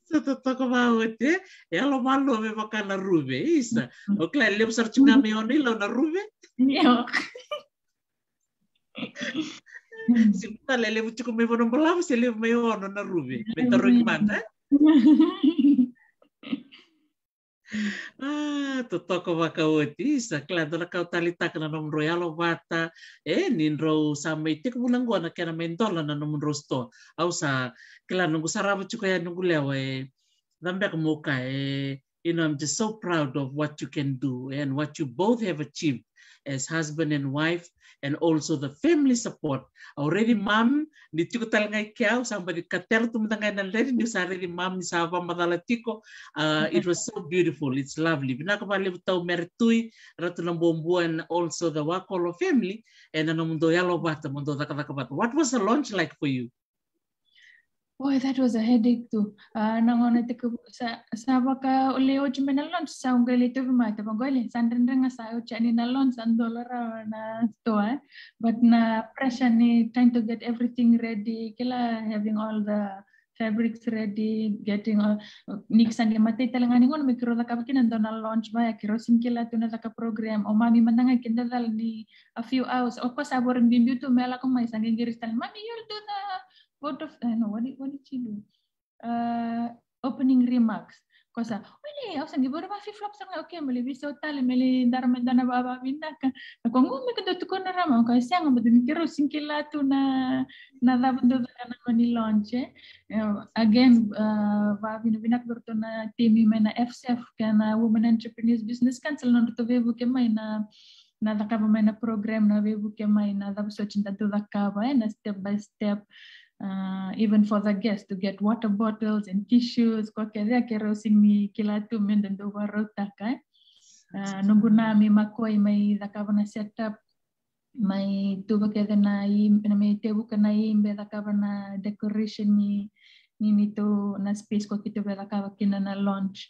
Sata tako maute, e ya. alo ya, malo me maka na rube, isa. Mm-hmm. O kla leo sar chinga me mm-hmm. oni lo na rube. Neo. Simta le leo chuko me vono mbalavu se leo me ono na rube. Me taro imanta. ah, totoko vakaoti isa kiladona kautalitaka na nomundro yalo vata e nindro sa maiteko vulanguana kena maindola na nomundro stoa au sa kila nungu sarava I ya nungu lewa e dhambeka moka e you know, I'm just so proud of what you can do and what you both have achieved as husband and wife and also the family support. Already mom, ni tiko talangay kiao, somebody kater tumitangay ng lady, ni sarili mom, ni sava madalatiko. Uh, it was so beautiful. It's lovely. Pinakabali tau meritui, ratu ng bombua, and also the Wakolo family, and ano mundo yalo bata, mundo dakadakabata. What was the launch like for you? boy, that was a headache too. Ah, sa Nangoneteko sabaka ole ochi menalon saungeli tu oh, vimai tapongoli sandrenga sao chani nalon sandolara na stoa. Ah, ah. But na pressure ni trying to get everything ready, kila having all the fabrics ready, getting all niksan ni matay talaga ningon mikro da kapag kinando na launch ba kirosin kila tuna na program o mami man nga kinda dal ni a few hours o ko sabor bimbu tu mela ko may sangin giris tal mami you'll do the what of uh, no? What did what did she do? Uh, opening remarks. Cosa, wale ausangi borba fi flops nga okay mali biso tali mali dar mandana baba binaka. Na kongo me kendo tuko na rama ka siang ambo demi kero singkila tu na na dabdo na mani launch. Eh. Eh, again, uh, va vino binak berto na timi me na FCF kana Women Entrepreneurs Business Council na to vevo ke mai na να δακάβαμε ένα πρόγραμμα να βέβαιου και μάει να δάμε στο 82 δακάβα, ένα step by step uh, even for the guests to get water bottles and tissues kwa kezea kero ni kila tu mende ndo warota kai eh? uh, nunguna mi makoi mai dakavana setup mai tuba kede na imbe na mai tebu kana imbe na decoration ni ni to na space kwa kitu dakava kina na launch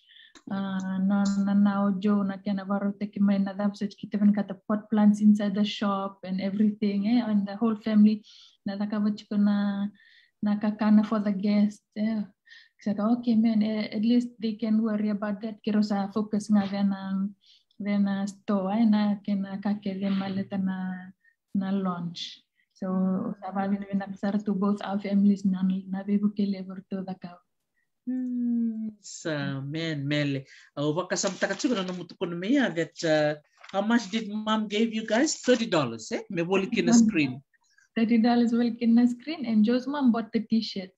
uh, na na na ojo na kia na varota ki mai na dabset kitavan kata pot plants inside the shop and everything eh? and the whole family να τα κάνω chico na na for the guest. Ξέρω, okay, man, at least they can worry about that. Κύριο θα focus να δεν δεν στο ένα και να κάκε δεν μάλετα να να launch. So, θα βάλει να ξέρω to both our families να να βίβω και λίγο το δακάω. Amen, Mele. Oh, baka sa mga katsiko na namutukon niya that uh, how much did mom gave you guys? $30, eh? me wallet in the screen. $30 well kena screen and Joe's mom bought the t-shirts.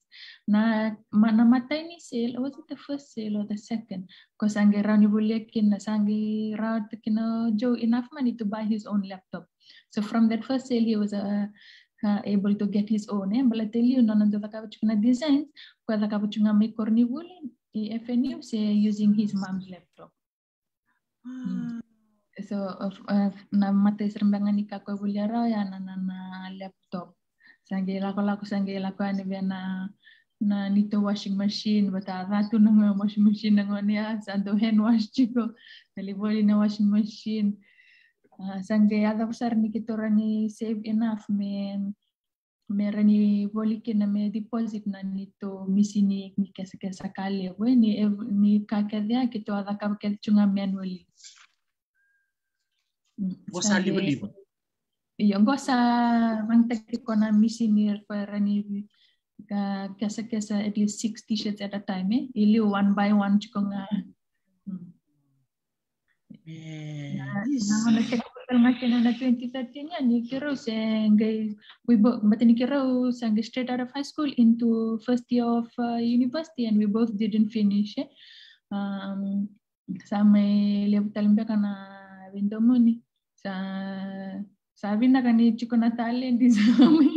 Na, ma, namatay sale, sale, was it the first sale or the second? Because angge raw ni boleh kena, angge raw kena Joe enough money to buy his own laptop. So from that first sale, he was uh, uh able to get his own eh mbala teli no nando takava chuna designs kwa takava chuna make cornivuli the eh, FNU say using his mom's laptop mm. so of, of na mate serembangan ika ko buliaro ya na na na laptop sange la ko la ko sange la ko ani na na nito washing machine bata ratu na ya, na washing machine na ngoni ya sando hand wash chiko naliboli na washing machine uh, sange ya da besar ni kito rani save enough men mera ni boli na me deposit na nito misi ni kesa kesa kali we ni ni kakedia kito ada kaya chunga manually Gosa mm, libo-libo. Iya, Yung gosa mangtagikonamis inir parani ka uh, kasa kasa at least six t-shirts at a time eh ili one by one chiko nga hmm. hmm. Nah, informasi nana 2013 ya ni kira sanggai eh, we both but ni kira sanggai straight out of high school into first year of uh, university and we both didn't finish eh. um, sampai lebih talimbe karena window money sa sabi na kanitsi ko ah, na talent hindi sabi.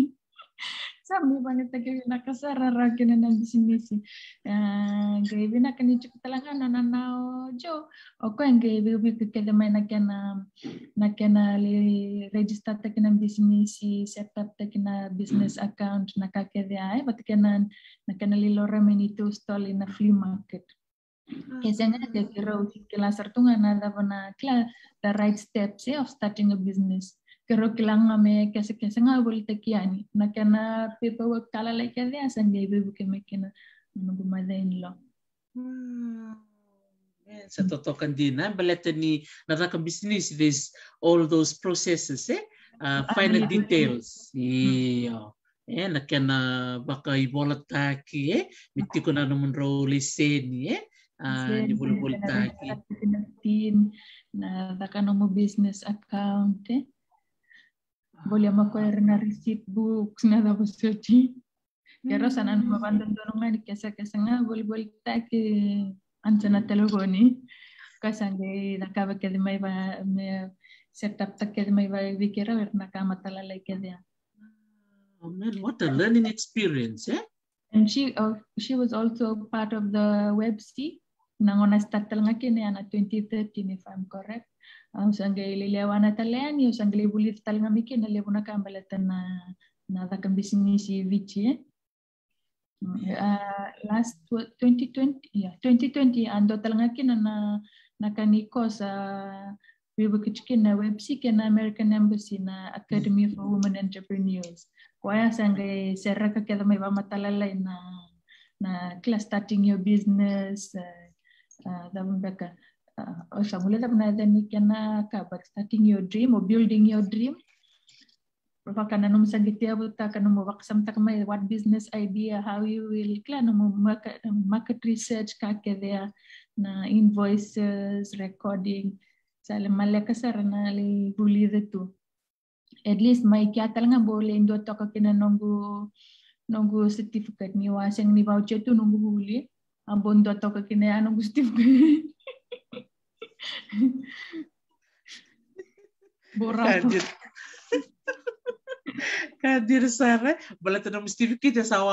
sabi pa nga tayo nakasarara ka na ng bisinisi. Uh, gabi na kanitsi ko talaga na nanaw jo. O ko ang gabi ubi ko kada may nakya na nakya na register ta kinang bisinisi, set up ta kina business account nakakadya ay, ba't kaya na nakya na lilora menito stall in a flea market. Եսենը գրոքի կլասերտուն անադավնա կլա the right steps ya, of starting a business. Kero kilanga me kese kese boleh bolita kiani. Na kena paperwork kala la kia dia san gai bebu ke mekena menunggu madain lo. Sa totoo kan din na baleta ni nataka business this all those processes eh uh, ah, ah, iya, final iya. details. Hmm. Iya. Eh na kena bakal ibolat taki eh mitiko na naman raw eh divulgurtaaki tin takanomo business account eh? vogliamo acquisire una receipt books na da mau yaro hmm. dulu mabandan anu nah, kesa-kesa nggak boleh bol taki anjana telogoni kasange nakaba kede mai va me setup tak kede mai va vikera ver nakama talala kede Oh man, ah, what a learning experience, eh? And she, uh, she was also part of the web team nangona statalngakini ana 2013 if i'm correct ang yung lelewana talani usangai bulir talngamiki na lebuna kambala tana na da kambisingisi vichi uh, last 2020 yeah 2020 ando talngakina na na kaniko sa we were na website na American Embassy na Academy for Women Entrepreneurs. Kwaya serra seraka keda mai ba matalala na na class starting your business, uh, that beka osabuleta mnadhanikana kabak starting your dream or building your dream kana num sagitia buta kana mu waqsam takma what business idea how you will kana mu market research ka kedea na invoices recording sale malaka le li bulide tu at least mai kya talanga boleh indo toka kena nunggu nunggu certificate ni yang ni voucher tu nunggu buli ambon to atao kinaya anong gusto ko. Bora Kadir. Kadir sare, balata ng Steve kita sa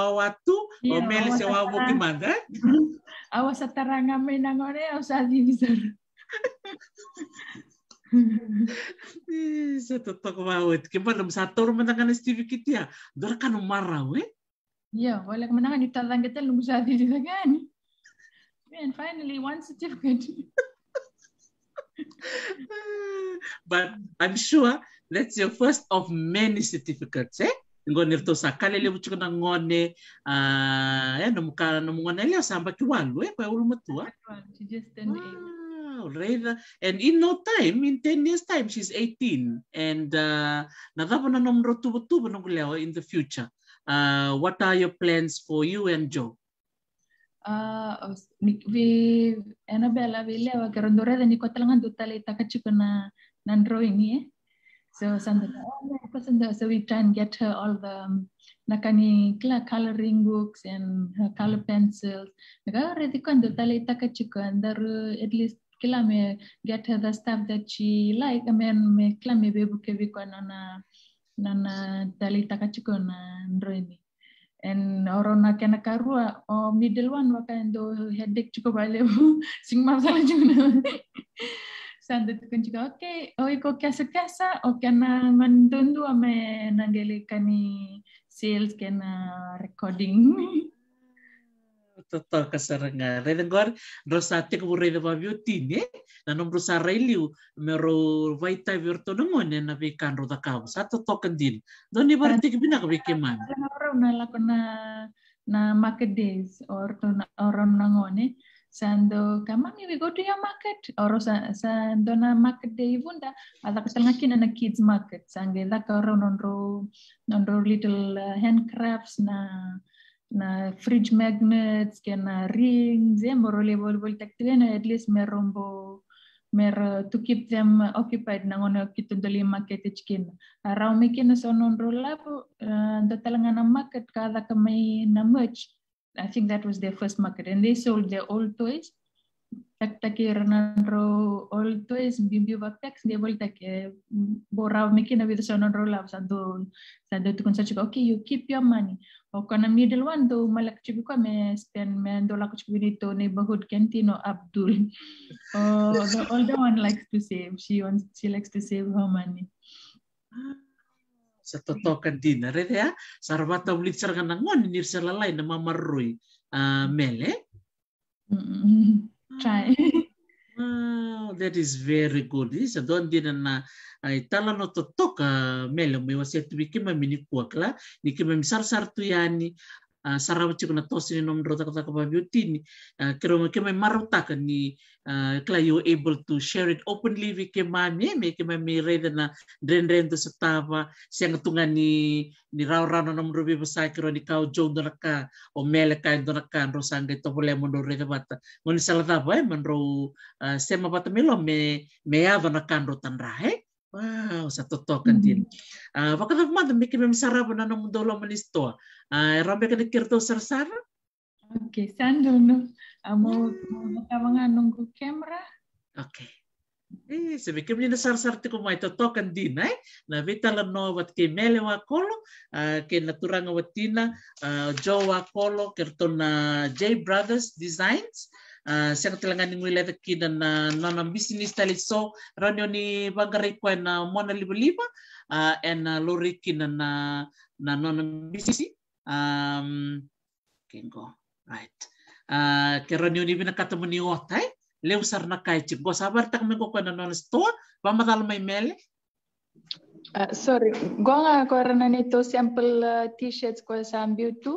tu, o mele sa wawo iya, manda. Awa sa taranga may nangore, o sa divisor. Sa totoo mawit. Kaya ba, sa toro manangan ng Steve Kitty ha, ya ka nung maraw eh? Iya, wala kemenangan di kita, And finally, one certificate. but I'm sure that's your first of many certificates, eh? ngone to sakale le buchiko ngone ah eh no mukana no ngone le samba ki walu eh kwa ulumutua ah. she and in no time in 10 years time she's 18 and uh ah, nadavona no mrotubutubu no in the future uh what are your plans for you and Joe we Annabella wele awa karon dore da ni kotalangan dutale takachukuna nan drawing ye. So sandala So, so we try and get her all the nakani um, kla coloring books and her color pencils. Naga redikon dutale takachukun daru at least kila me get her the stuff that she like. I mean me kila me bebu kevikon na na dali takachukuna drawing. and orona kena karua o middle one waka endo headache cukup bale sing masalah juna sande tu kan juga oke oh iko kasa kasa o kena mandundu ame nangele kani sales kena recording total kasarangan. Rai dengar rosate bu rai da vavio tine, na nom rosa rai liu, mero vai tai virto na ye na ve kanro da Sa to Doni bar tik bina ka na nalakona na market days or to ngone sando ni we ya, go to your ya market or sando na market day vunda ada ah, kasal ngakina na kids market sange ka oron nonro nonro little eh, handcrafts na na fridge magnets kena rings e moro le bol bol na at least merombo mer eh, to keep them occupied ngono nangono kitundoli market ichkin rau mekin so non rolap eh, the na market kada kami na merch. i think that was their first market and they sold their old toys Tak takir nanro ol to es bimbio baktex dia bolta ke mm, borau mikina with so nanro lab sando sando to konsa chiko okay you keep your money o kana middle one do malak chibi ko me spend me do lak chibi to neighborhood kantino abdul oh the older one likes to save she wants she likes to save her money ah, sa totoo kan dina re ya sarvata blitzer kana ngon nir selalai na mamarui ah, mele try. Wow, ah, that is very good. This is don't din na ay tala no totok melo me wasi tu biki ma mini kuakla ni kima misar sar tu yani sarawa cikuna tosini nom drota kata kababiyutini keroma kema maruta kan ni kala you able to share it openly we kema me me kema me reda na dren dren to setava siang tunga ni ni rau rano nom rubi ni kau jong donaka o mele kai donaka ro sangga to boleh mondo reda bata ngoni salah tapa eh menro sema bata me me ava na kandro tanrahe sa totoka dinaa mm-hmm. ah, vakacava mada meki memesarava nanamudoulomanistoa a ah, erabeka na kei ratou sarasaraataaganuru ah, mm. camera k eh, sevei kemuni na sarasara tiko mai totoka dina e eh? na veitalanoa vatakei mele wakoloa ke na turanga watinaa jo wakolo kei ratou na j brothers designs Ah, sekotelangani ngwilete kida na nona business tali so ranio ni bangare ah, ah, um, ko na mona liba liba uh, lori kina na na nona business um can go right uh, ke ranyo ni vina kata muni otai leu sar na kai chip go sabar tak me ko na nona store ba matal mai mele Uh, sorry, gonga korana ni to sample uh, t-shirts kwa sambiu tu.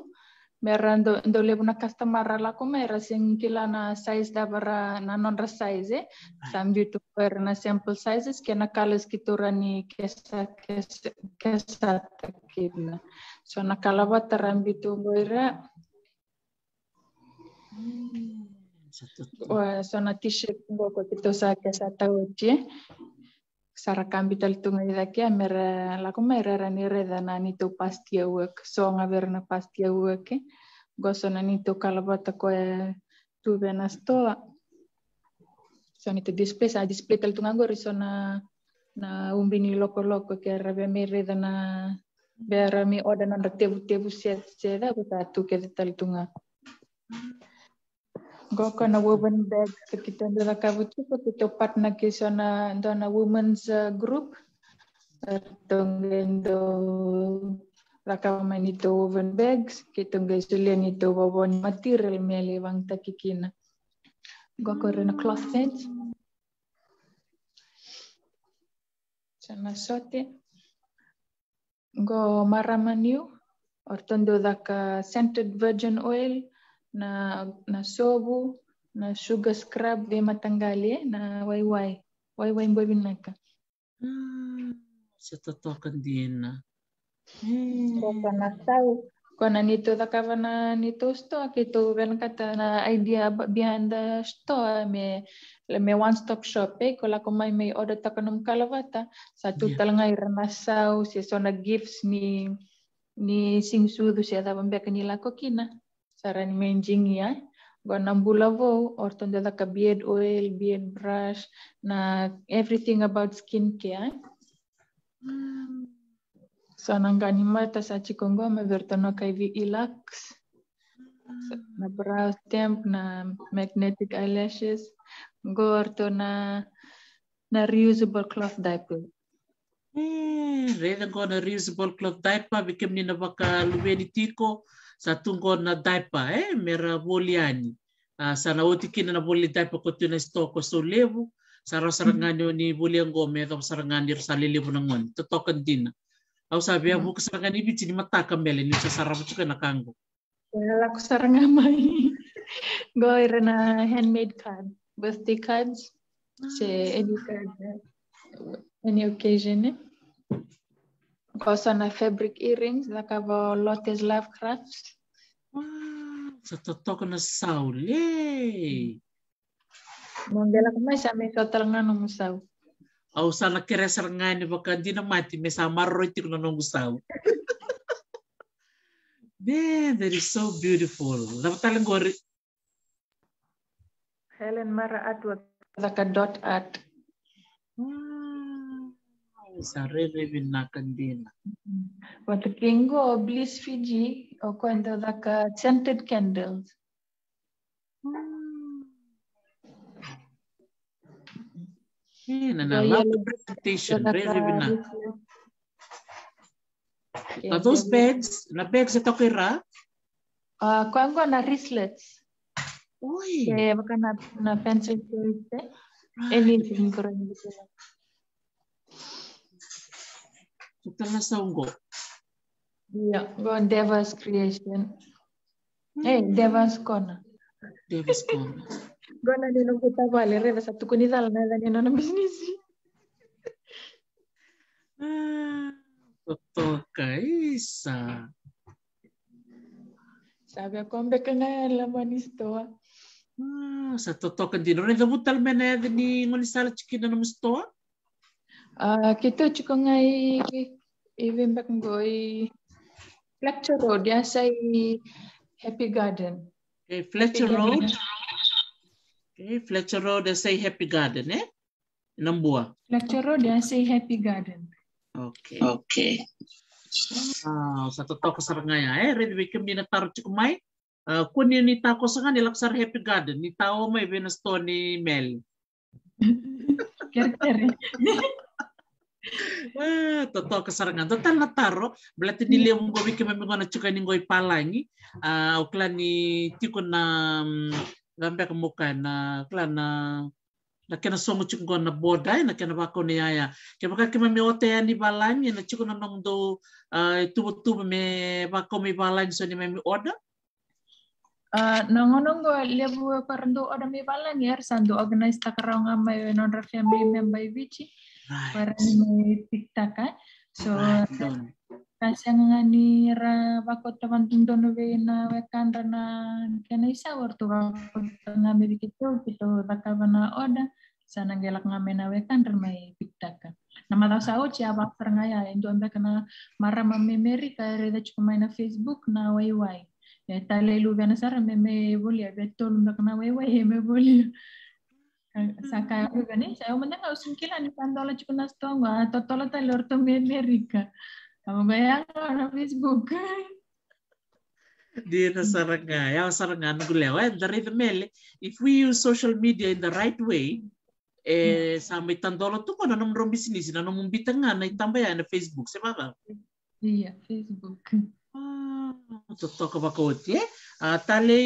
una casta customer la come merra sing kila na size da bara na non ra size sam bitu per na sample sizes ke na kalas kiturani kesa kesa takibna so na kalava taram bitu boira so na tishe boko kitosa kesa tauti tunga sarakampitalitunga idake amera pasti erera niredana nitopastiauak songaverna pastiauake gosona nitokalapatakoe tuvenastoa sonito pastia sa display talitungago so na umbini loko-loko ke rabe meredana berami odana tebu-tebu siat-siat e, aku tatu ke talitunga. Mm Goko na woven bag kita ndala kavutuko kita partner kisha na na women's uh, group main itu woven bags kita kitonga isulianito wawon material mele wang takikina Goko na cloth bed sana sote go or ortondo daka scented virgin oil na, na sobu, na sugar scrub ve matanggali, na wayway. Wayway mbo binaka. Hmm. Sa totoo din na. Hmm. Kaya naktaw. Kona nanito da na nito sto akito gan kata na idea behind the store me me one stop shop eh kola ko may may order ta kanum kalavata sa tutal yeah. nga iramasaw si so na gifts ni ni singsudo siya da bambia kanila kokina. sarani men jingiya gonna bulavo or tondela ka beard oil beard brush na everything about skin care ya. hmm. so nanganimata sa chikongoma vertonoka hivi hmm. ilax relax, na brow stamp, na magnetic eyelashes orto na na reusable cloth diaper Hmm, rena go na reusable cloth diaper bikin vikemnina vaka ni tiko sa tungo na daipa eh, mera voliani uh, ah, sana oti kina na voli daipa ko tuna stoko so levu sara sarangani ni boli ango mera sarangani sa lelevu na ngoni to token dina au sabe abu mm. sarangani biti mata ka mele ni sa sarabu tuka na kango Well, aku sarang amai. Goy na handmade card, birthday cards, ah. se any card, any occasion. Eh? a fabric earrings zakava Lottes love crafts. Wow, sa totoo na saule. Mondela kuma sa may sotalangan ng musaw. Au sa nakere sarangan ni baka di na mati me sa marroitik na ng musaw. Man, that is so beautiful. Napatalang gori. Helen Mara Atwa. Zaka dot at. Hmm. sarili vinakandina. Wat kingo oblis fiji o quando daka scented candles. Hina na love presentation rili vinak. Are those bags? Na bags ito kira? Uh, na wristlets. Uy. Kaya baka na, na pencil ko ito. Anything Totala sa ungo. Yeah, go Deva's creation. Mm. Hum. Hey, Deva's corner. Deva's corner. Gona nino kita wale reva sa tukuni dala na dani no na bisnisi. Ah, totoka isa. Sabe a kombe kanga la manistoa. Ah, sa totoka dino ne dabutal mene ni ngonisala chikina na mistoa. kita cukup ngai event back boy Fletcher Road ya saya Happy Garden. Okay, Fletcher Happy Road. Garden. Okay, Fletcher Road ya saya Happy Garden eh. Nombor. Fletcher Road ya saya Happy Garden. Oke. Okay. Oke. Wow, satu toko serengaya eh red weekend cukup mai. Uh, Kau ni ni tak kosong kan Laksar Happy Garden, ni tahu Venus Tony ni Mel. Kira-kira. toto kasarangan total na taro belati nile mo gobi kemi mi gona chuka ningo ipalangi ah ni tiku na gambe kamuka na klana na kena songo chuko na bodai na kena bako ni aya ke baka ke mi ote ani balangi na chuko na nongdo tubo tubo me bako mi balangi so ni memi order Uh, nongonong go lebu parando oda mi balang yer sandu organize takarong amai non family member bici parani pittaka so kasiangani ra na tuntono vena wekandrana kena isa wortu pakotana berikito kito takavana oda sana gelak ngamena wekan me piktaka. nama tau sao ci apa serngaya yang tuan kena mara mamemeri kare da cuma na facebook na wai wai ya e tale lu vena sara meme bolia betol mbakna wai wai meme bolia Sakaru ne sayomana nga usumkila ni pandola chikuna stonga totola ta lorto me merika kamu yang orang Facebook di saranga ya saranga ngulea eh, wa the rhythm if we use social media in the right way eh hmm. sampai tandola tuh kan nomor rom bisnis nomor mumbitanga na itamba ya na Facebook sebab iya Facebook ah totoka bakoti eh tali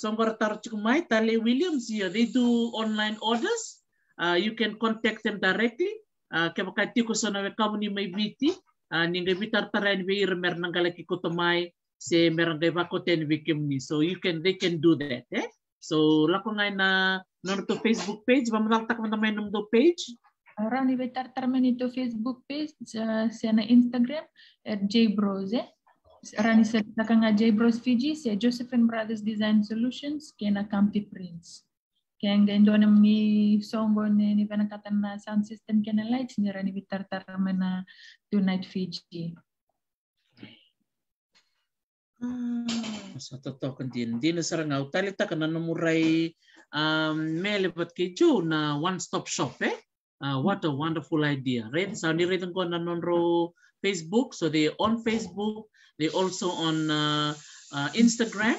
somewhere Tarjukumai, Tale Williams here. They do online orders. Uh, you can contact them directly. Uh, Kebakati ko sana we kamu ni may biti. Uh, Ninga bitar taran we irmer nanggalaki ko tamay se merangay bakoten wikim ni. So you can, they can do that. Eh? So lako ngay na nono to Facebook page, bamalatak man naman do page. Orang di bitar termen itu Facebook page, sana Instagram, RJ Eh? Rani Sertakan Bros Fiji, Josephine Brothers Design Solutions, Kena Campi Prince. Kenga indona mi songo ne ni vana katana sound system kena lights ni rani vitar na tonight Fiji. Sa totoo kan din. Di na sarang au talita ka na namuray um, melebat kay Ju na one-stop shop eh. Uh, what a wonderful idea. Right? Sa ni rin ko na nonro Facebook. So they're on Facebook. They're also on uh, uh, Instagram.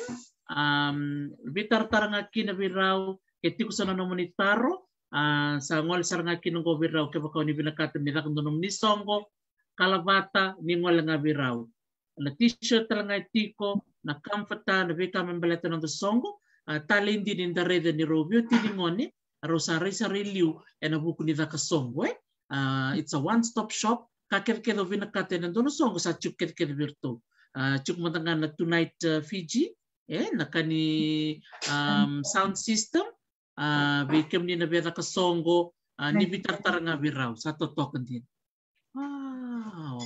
Um, bitar taranga kina virao ke tiku sana no monitaro uh, sa ngol saranga kina go virao ke vakau ni binakata mi rakan donom ni songo kalavata ni ngol nga virao. Na t-shirt taranga tiko na comforta na vika membeleta no songo uh, talindi ni ndarede ni rovio tilingoni rosari sari liu ena buku ni vakasongo eh? Uh, it's a one-stop shop kaker-kero vina na dono songo sa chuk ker-ker virtu. Ah, chuk matanga na Tonight uh, Fiji, eh, nakani um, sound system, uh, ah, be kem ni na be na kasongo, uh, ah, ni bitartar nga virau, sa totokan din. Wow!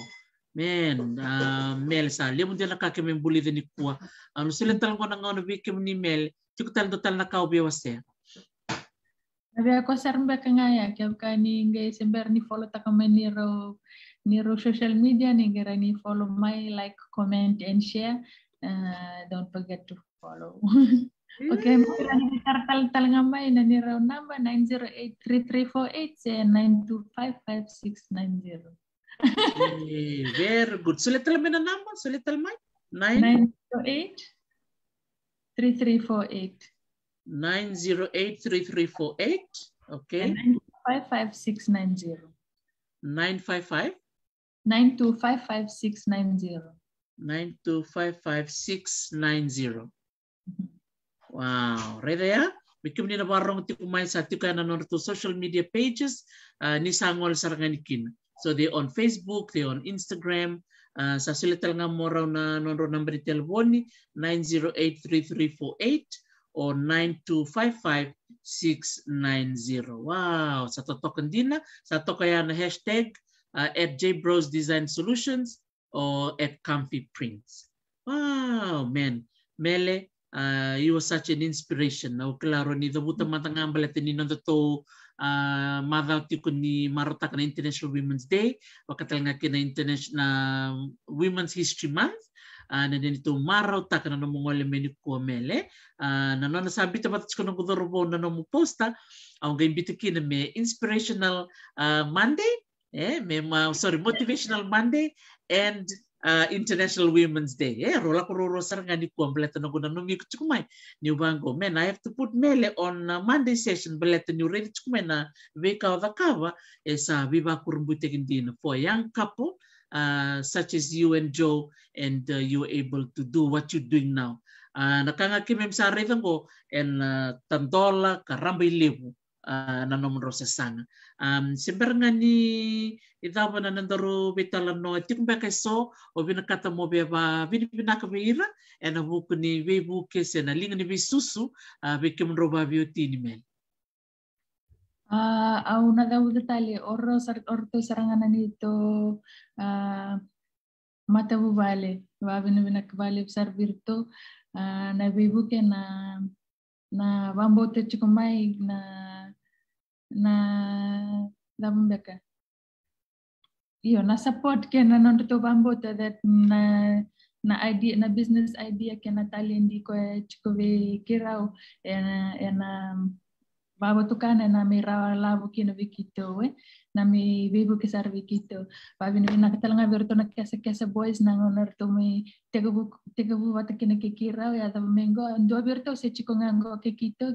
Men, uh, Mel sa, liya mo din na kakem yung buli din ikuwa. Ano sila talang ko na nga na ni Mel, chuk talang total na kao siya. Tapi aku serba kengaya, kau kani sembar follow tak niro social media nigirani follow my like comment and share uh, don't forget to follow okay kartal talangambay na niro number 9083348925590 very good So sulital me na number So let 908 3348 908 3348 okay and 955 9255690. 9255690. Wow, right there. Mikum ini nabarong ti social media pages uh, ni sangol So they on Facebook, they on Instagram, sa sila talaga mo raw na nonro number ni telephone ni 9083348 or 9255690. Wow, sa totokan din na, sa to kaya na hashtag uh, at JBrowse Design Solutions or at Comfy Prints. Wow, man. Mele, uh, you were such an inspiration. Now, klaro ni dabuta matangambala tinino to madaw ni uh, Marotak na International Women's Day, wakatal nga kina International um, Women's History Month, uh, na nito maraw ta na namong ole meni ko mele uh, na no nasabi ta batas ko ng kudorobo na no posta ang gaimbitikin na may inspirational uh, Monday eh, memang uh, sorry motivational Monday and uh, International Women's Day. Eh, rola ko roro sar ngani complete na kuna no mi chukumai new bango. Man, I have to put mele on uh, Monday session belet new ready chukumai na veka va kava esa eh, viva kurumbute kindina for young couple uh, such as you and Joe and uh, you're able to do what you're doing now. Uh, nakanga kimem sa revengo and uh, tandola karamba ilevu. Uh, na nomor sesang. Um, sebenarnya ni ita pun ada toru beta lano etik mereka so obina kata mau beba vini vina kebeira ena buku ni be buku sena linga ni be susu uh, beauty ni mel. Uh, au na dau detale orro sar orto sarangan ni to uh, mata bu vale va vina vina kebale besar virtu uh, na be buku na na vambo na na λάβουν μπέκα. Iyo, na support ke na non to that na na idea na business idea ke na talendi ko e chiko kirao kirau e na e na babo tukane na mi rawa labu kino vikito we na mi vivo ke sar vikito pa na vin nakatalanga verto na kesa kesa boys na honor to mi tegabu tegabu wata kina kikirao ya da mengo ndo berto se chiko ngango ke kito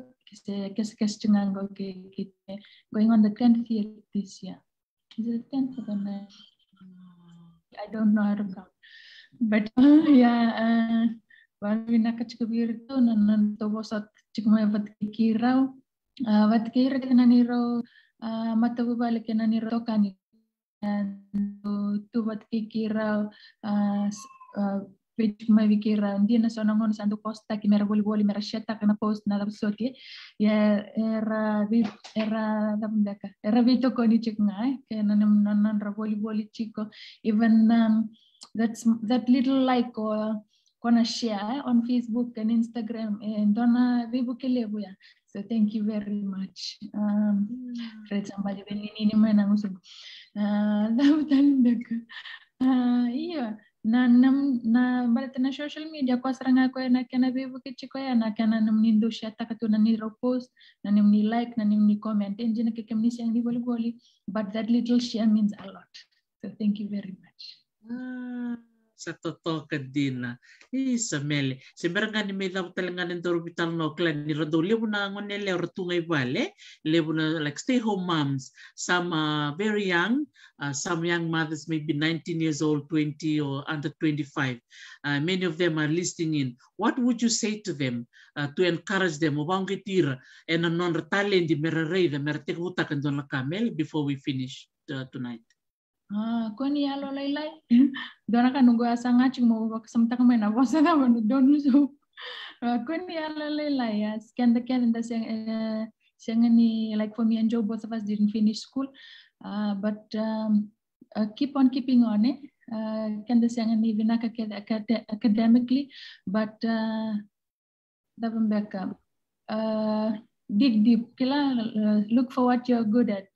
qu'est-ce questionan go ke kite going on the 10th year this year is it 10th or the 9th? I don't know how to count but uh, yeah uh, Wamina kachkubir tu nanan tobo sot chikmay vat kirau vat kira kenani ro matabu balik kenani ro tokani tu vat kirau ما بكير ندير ناس انا مونس عندو بوست تاكي مير غول غول مير شتا كنا بوست نادا بصوتي يا را بي را دم دكا را بي تو كوني تشيك ناي كنا نم نن را غول غول تشيكو even um, that's that little like uh, gonna share eh, on Facebook and Instagram and dona vibukilebu ya so thank you very much um retsambali benini ni mena ngusubu ah dabu talindaka ah yeah nanam na balita na social media ko asranga ko na kena bebo kitchi ko na kena ya, nam ni ndo shata ka tuna ni ro post na nam ni like na nam ni comment enje na kekem ni shang ni boli but that little share means a lot so thank you very much ah. sa totoo na, i sa mele se beranga ni meda talanga ni dor vital no clan ni rodo na ang ngone le rotunga i le buna like stay home moms some uh, very young uh, some young mothers maybe 19 years old 20 or under 25 uh, many of them are listening in what would you say to them uh, to encourage them obangi tira and non retalendi mererei the meretek vutakandona kamel before we finish uh, tonight Ah, ko ni alo lai hmm? lai. Dona kan nunggu asa ngacu mau bawa kesemtak main apa sa ka manu don so. Ko ni alo lai ya. Scan the can and the siang eh, siang ni like for me and Joe both of us didn't finish school. Uh, but um, uh, keep on keeping on eh. Uh, ah, can the siang ni vina ka academically but uh, dapat backup. Uh, ah, dig deep kila look for what you're good at.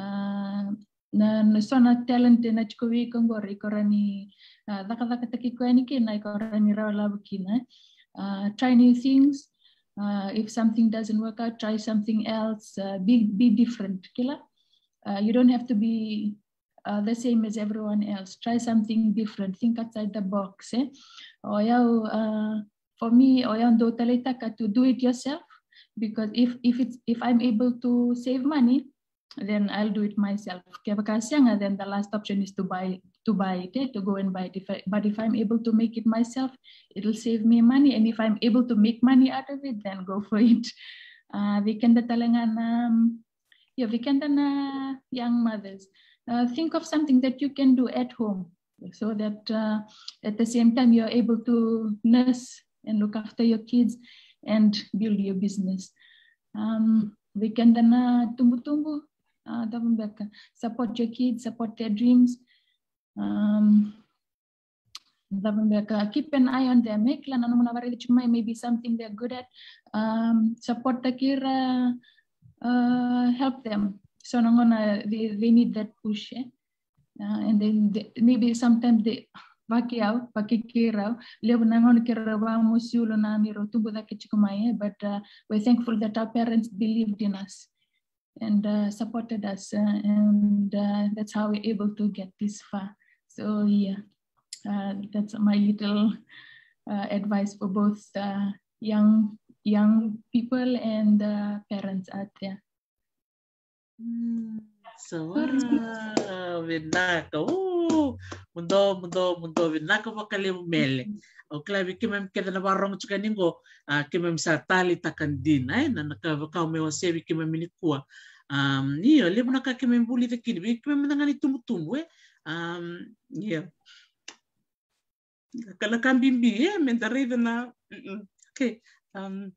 Uh, na sona talent na chiko wi kongo ri korani daka daka taki kwani ki na korani ra lab kina try new things uh, if something doesn't work out try something else uh, be be different kila uh, you don't have to be uh, the same as everyone else try something different think outside the box eh oyao uh, for me oyao ndo taleta to do it yourself because if if it's if i'm able to save money then I'll do it myself. then the last option is to buy to buy it, eh, to go and buy it. But if I'm able to make it myself, it'll save me money. And if I'm able to make money out of it, then go for it. Uh, weekend talaga na, yeah, weekend na uh, young mothers. Uh, think of something that you can do at home so that uh, at the same time you're able to nurse and look after your kids and build your business. Um, weekend na uh, tumbu-tumbu, uh, support your kids, support their dreams. Um, keep an eye on their mekla nanumuna something they're good at um, support the kids, uh, uh, help them so they, they need that push eh? uh, and then they, maybe sometimes they vakiau pakikirau lebu nangon kirava musiulo namiro tumbu dake chikumaye but uh, we're thankful that our parents believed in us and uh, supported us. Uh, and uh, that's how we're able to get this far. So yeah, that's my little advice for both young young people and parents out there. Mm. Salamat, Vinaka. Oh, mundo, mundo, mundo. o klavi kimem keda na warong chuka ningo uh, kimem sa tali takan din ay na nakakau me wasevi kimem minikua um iyo lebo naka kimem buli te kini kimem nangani tumutumu eh um iyo kala kambimbi eh menda rida na okay um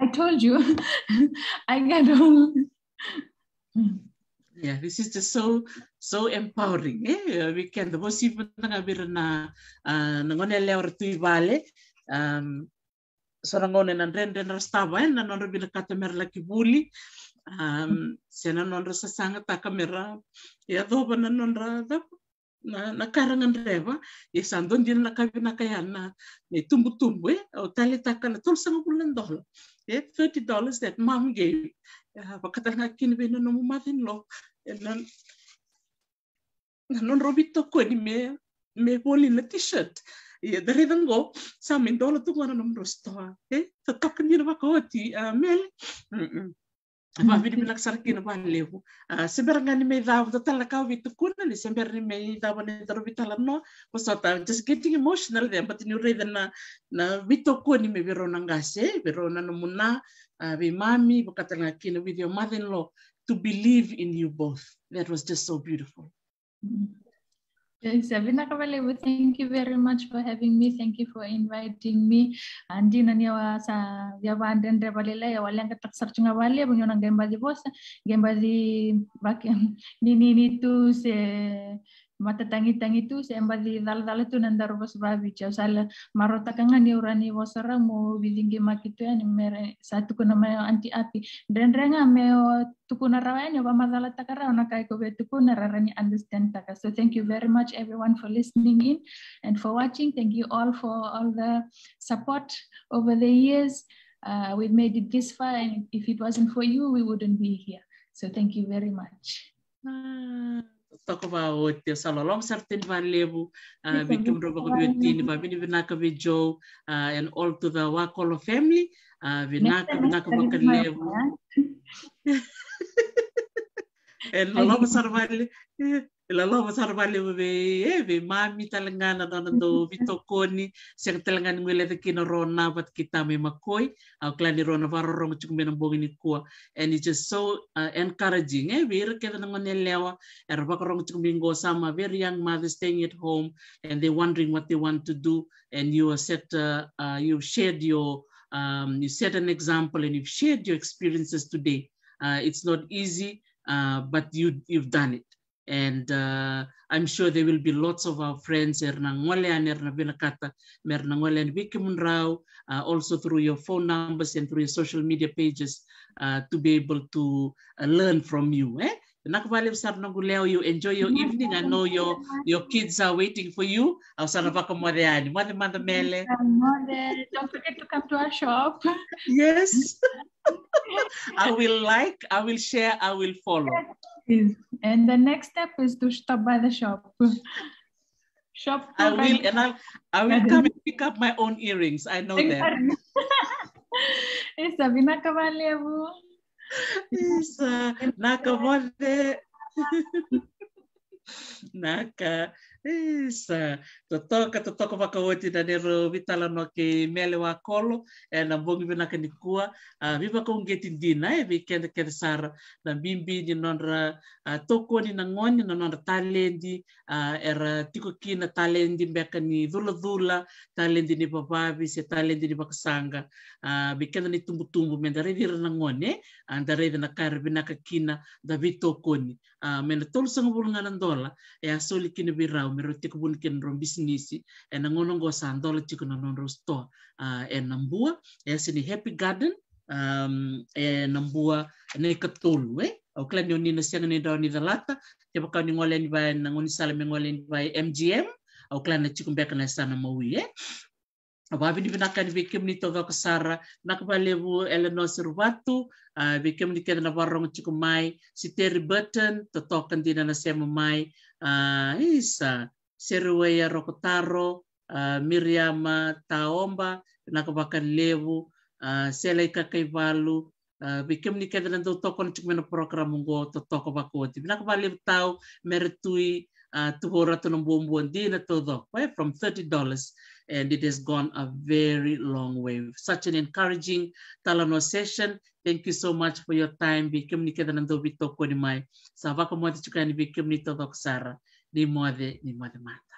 I told you I get home yeah this is just so so empowering eh weekend bosipo na bir ah, na ngone lewar tui bale um sorangone nan ren den rastava en na ron bir katamer la kibuli um na non ra sasanga ta kamera ya do na non ra da na na karangan reva e sandon din na kabi na kaya na ne tumbu tumbu eh? o tali na tol sanga bulan dola e 30 dollars that mom gave uh, eh, wakata na kini bina no mo mother in law and then non robito kweni me me boli na t-shirt ia dare dango sa min dola tu wana nom rostoa e ta takan ni ba ko ti mel ma vidi mi laksar ki na ban lehu se ni me da ta tala ka vi tu kunna ni se ni me da ban ni daro vi tala no ko ta just getting emotional there but ni re na na vi to ko ni me vero nanga se vero na no muna vi mami bo katanga ki with your mother in law to believe in you both that was just so beautiful Mm-hmm. Sabina Kavalevu, thank you very much for having me. Thank you for inviting me. Andi naniwa sa yawa anden rebalela yawa lenga taksar chunga wale bunyo nang gemba di boss gemba bakem ni ni ni tu se tangi-tangi itu se embadi dal dal tu nandar bos babi cha sal marota kanga ni urani wasara mo bidingi makitu ani ya, mere satu kuna me anti api dan renga me tukuna rawanya ba madala takara ona kai ko tukuna rarani understand taka so thank you very much everyone for listening in and for watching thank you all for all the support over the years uh, we've made it this far and if it wasn't for you we wouldn't be here so thank you very much ah. takuba wote salalom certain van lebu uh, bitum roba ko biotini ba bini binaka bi joe uh, and all to the wakolo family binaka binaka ba kan lebu and lolo sarvali Ela lova tara vale we e eh, we mami talangana dona do vitokoni se talangana ngwele de kino rona bat kita me makoi au klani rona varo rongo chuku mena bongi ni kua and it's just so uh, encouraging eh, e we re keda ngone lewa er vako rongo chuku mingo sama very young mother staying at home and they wondering what they want to do and you are set uh, uh, you shared your um, you set an example and you've shared your experiences today uh, it's not easy uh, but you you've done it and uh, I'm sure there will be lots of our friends, Ernangwalean, Ernavilakata, Mernangwalean Wikimunrao, uh, also through your phone numbers and through your social media pages uh, to be able to uh, learn from you. Eh? you enjoy your evening. I know your your kids are waiting for you. Ausaravaka mwareani. Mother, mother mele. Mother, don't forget to come to our shop. Yes. I will like, I will share, I will follow. And the next step is to stop by the shop. shop. I will, and I'll, I will come and pick up my own earrings. I know that. Yes, Sabina Kavale, Abu. Yes, Nakavale. Naka. isa toto ka toto ko vakauti na nero vitala no ke mele wa kolo e na bongi vena ka nikua a viva ko ngeti dina e vi sara na bimbi ni nonra toko ni na ngoni na nonra talendi era tiko kina talendi mbeka ni dhula dhula talendi ni babavi se talendi ni bakasanga vi kende ni tumbu tumbu menda redira na ngoni anda rede na kare vena kina da vi toko ni menda tolu sanga bulunga e asoli kina birau mero tik bun ken ron bisnisi ena ngono go sandol tik na non ena mbua e sini happy garden um, ena mbua ne katolu eh au klan ni ni nasiang ni daw ni dalata te baka ni ngolen ba na ngoni me ngolen ba MGM au klan na e. na sana e eh Wabi di binakan vikim ni toga kasara nakbalebu Eleanor Sirwatu vikim ni kena warong cukumai si Terry Burton totokan di nana sema mai uh, ah, is uh, Seruweya Rokotaro, uh, ah, Miriam Taomba, Nakabaka Levu, uh, ah, Sela Kakaivalu, uh, bikem ni kada nando toko ni chukmeno program ngo to toko bakoti. Nakabali tau meritui uh, tuhora to nombo mbuandina todo, from $30 and it has gone a very long way. Such an encouraging Talano session. Thank you so much for your time. Bikemni keda nando bitoko ni mai. Savaka mwati chukani bikemni toko kusara. Ni mwade, ni mwade mati.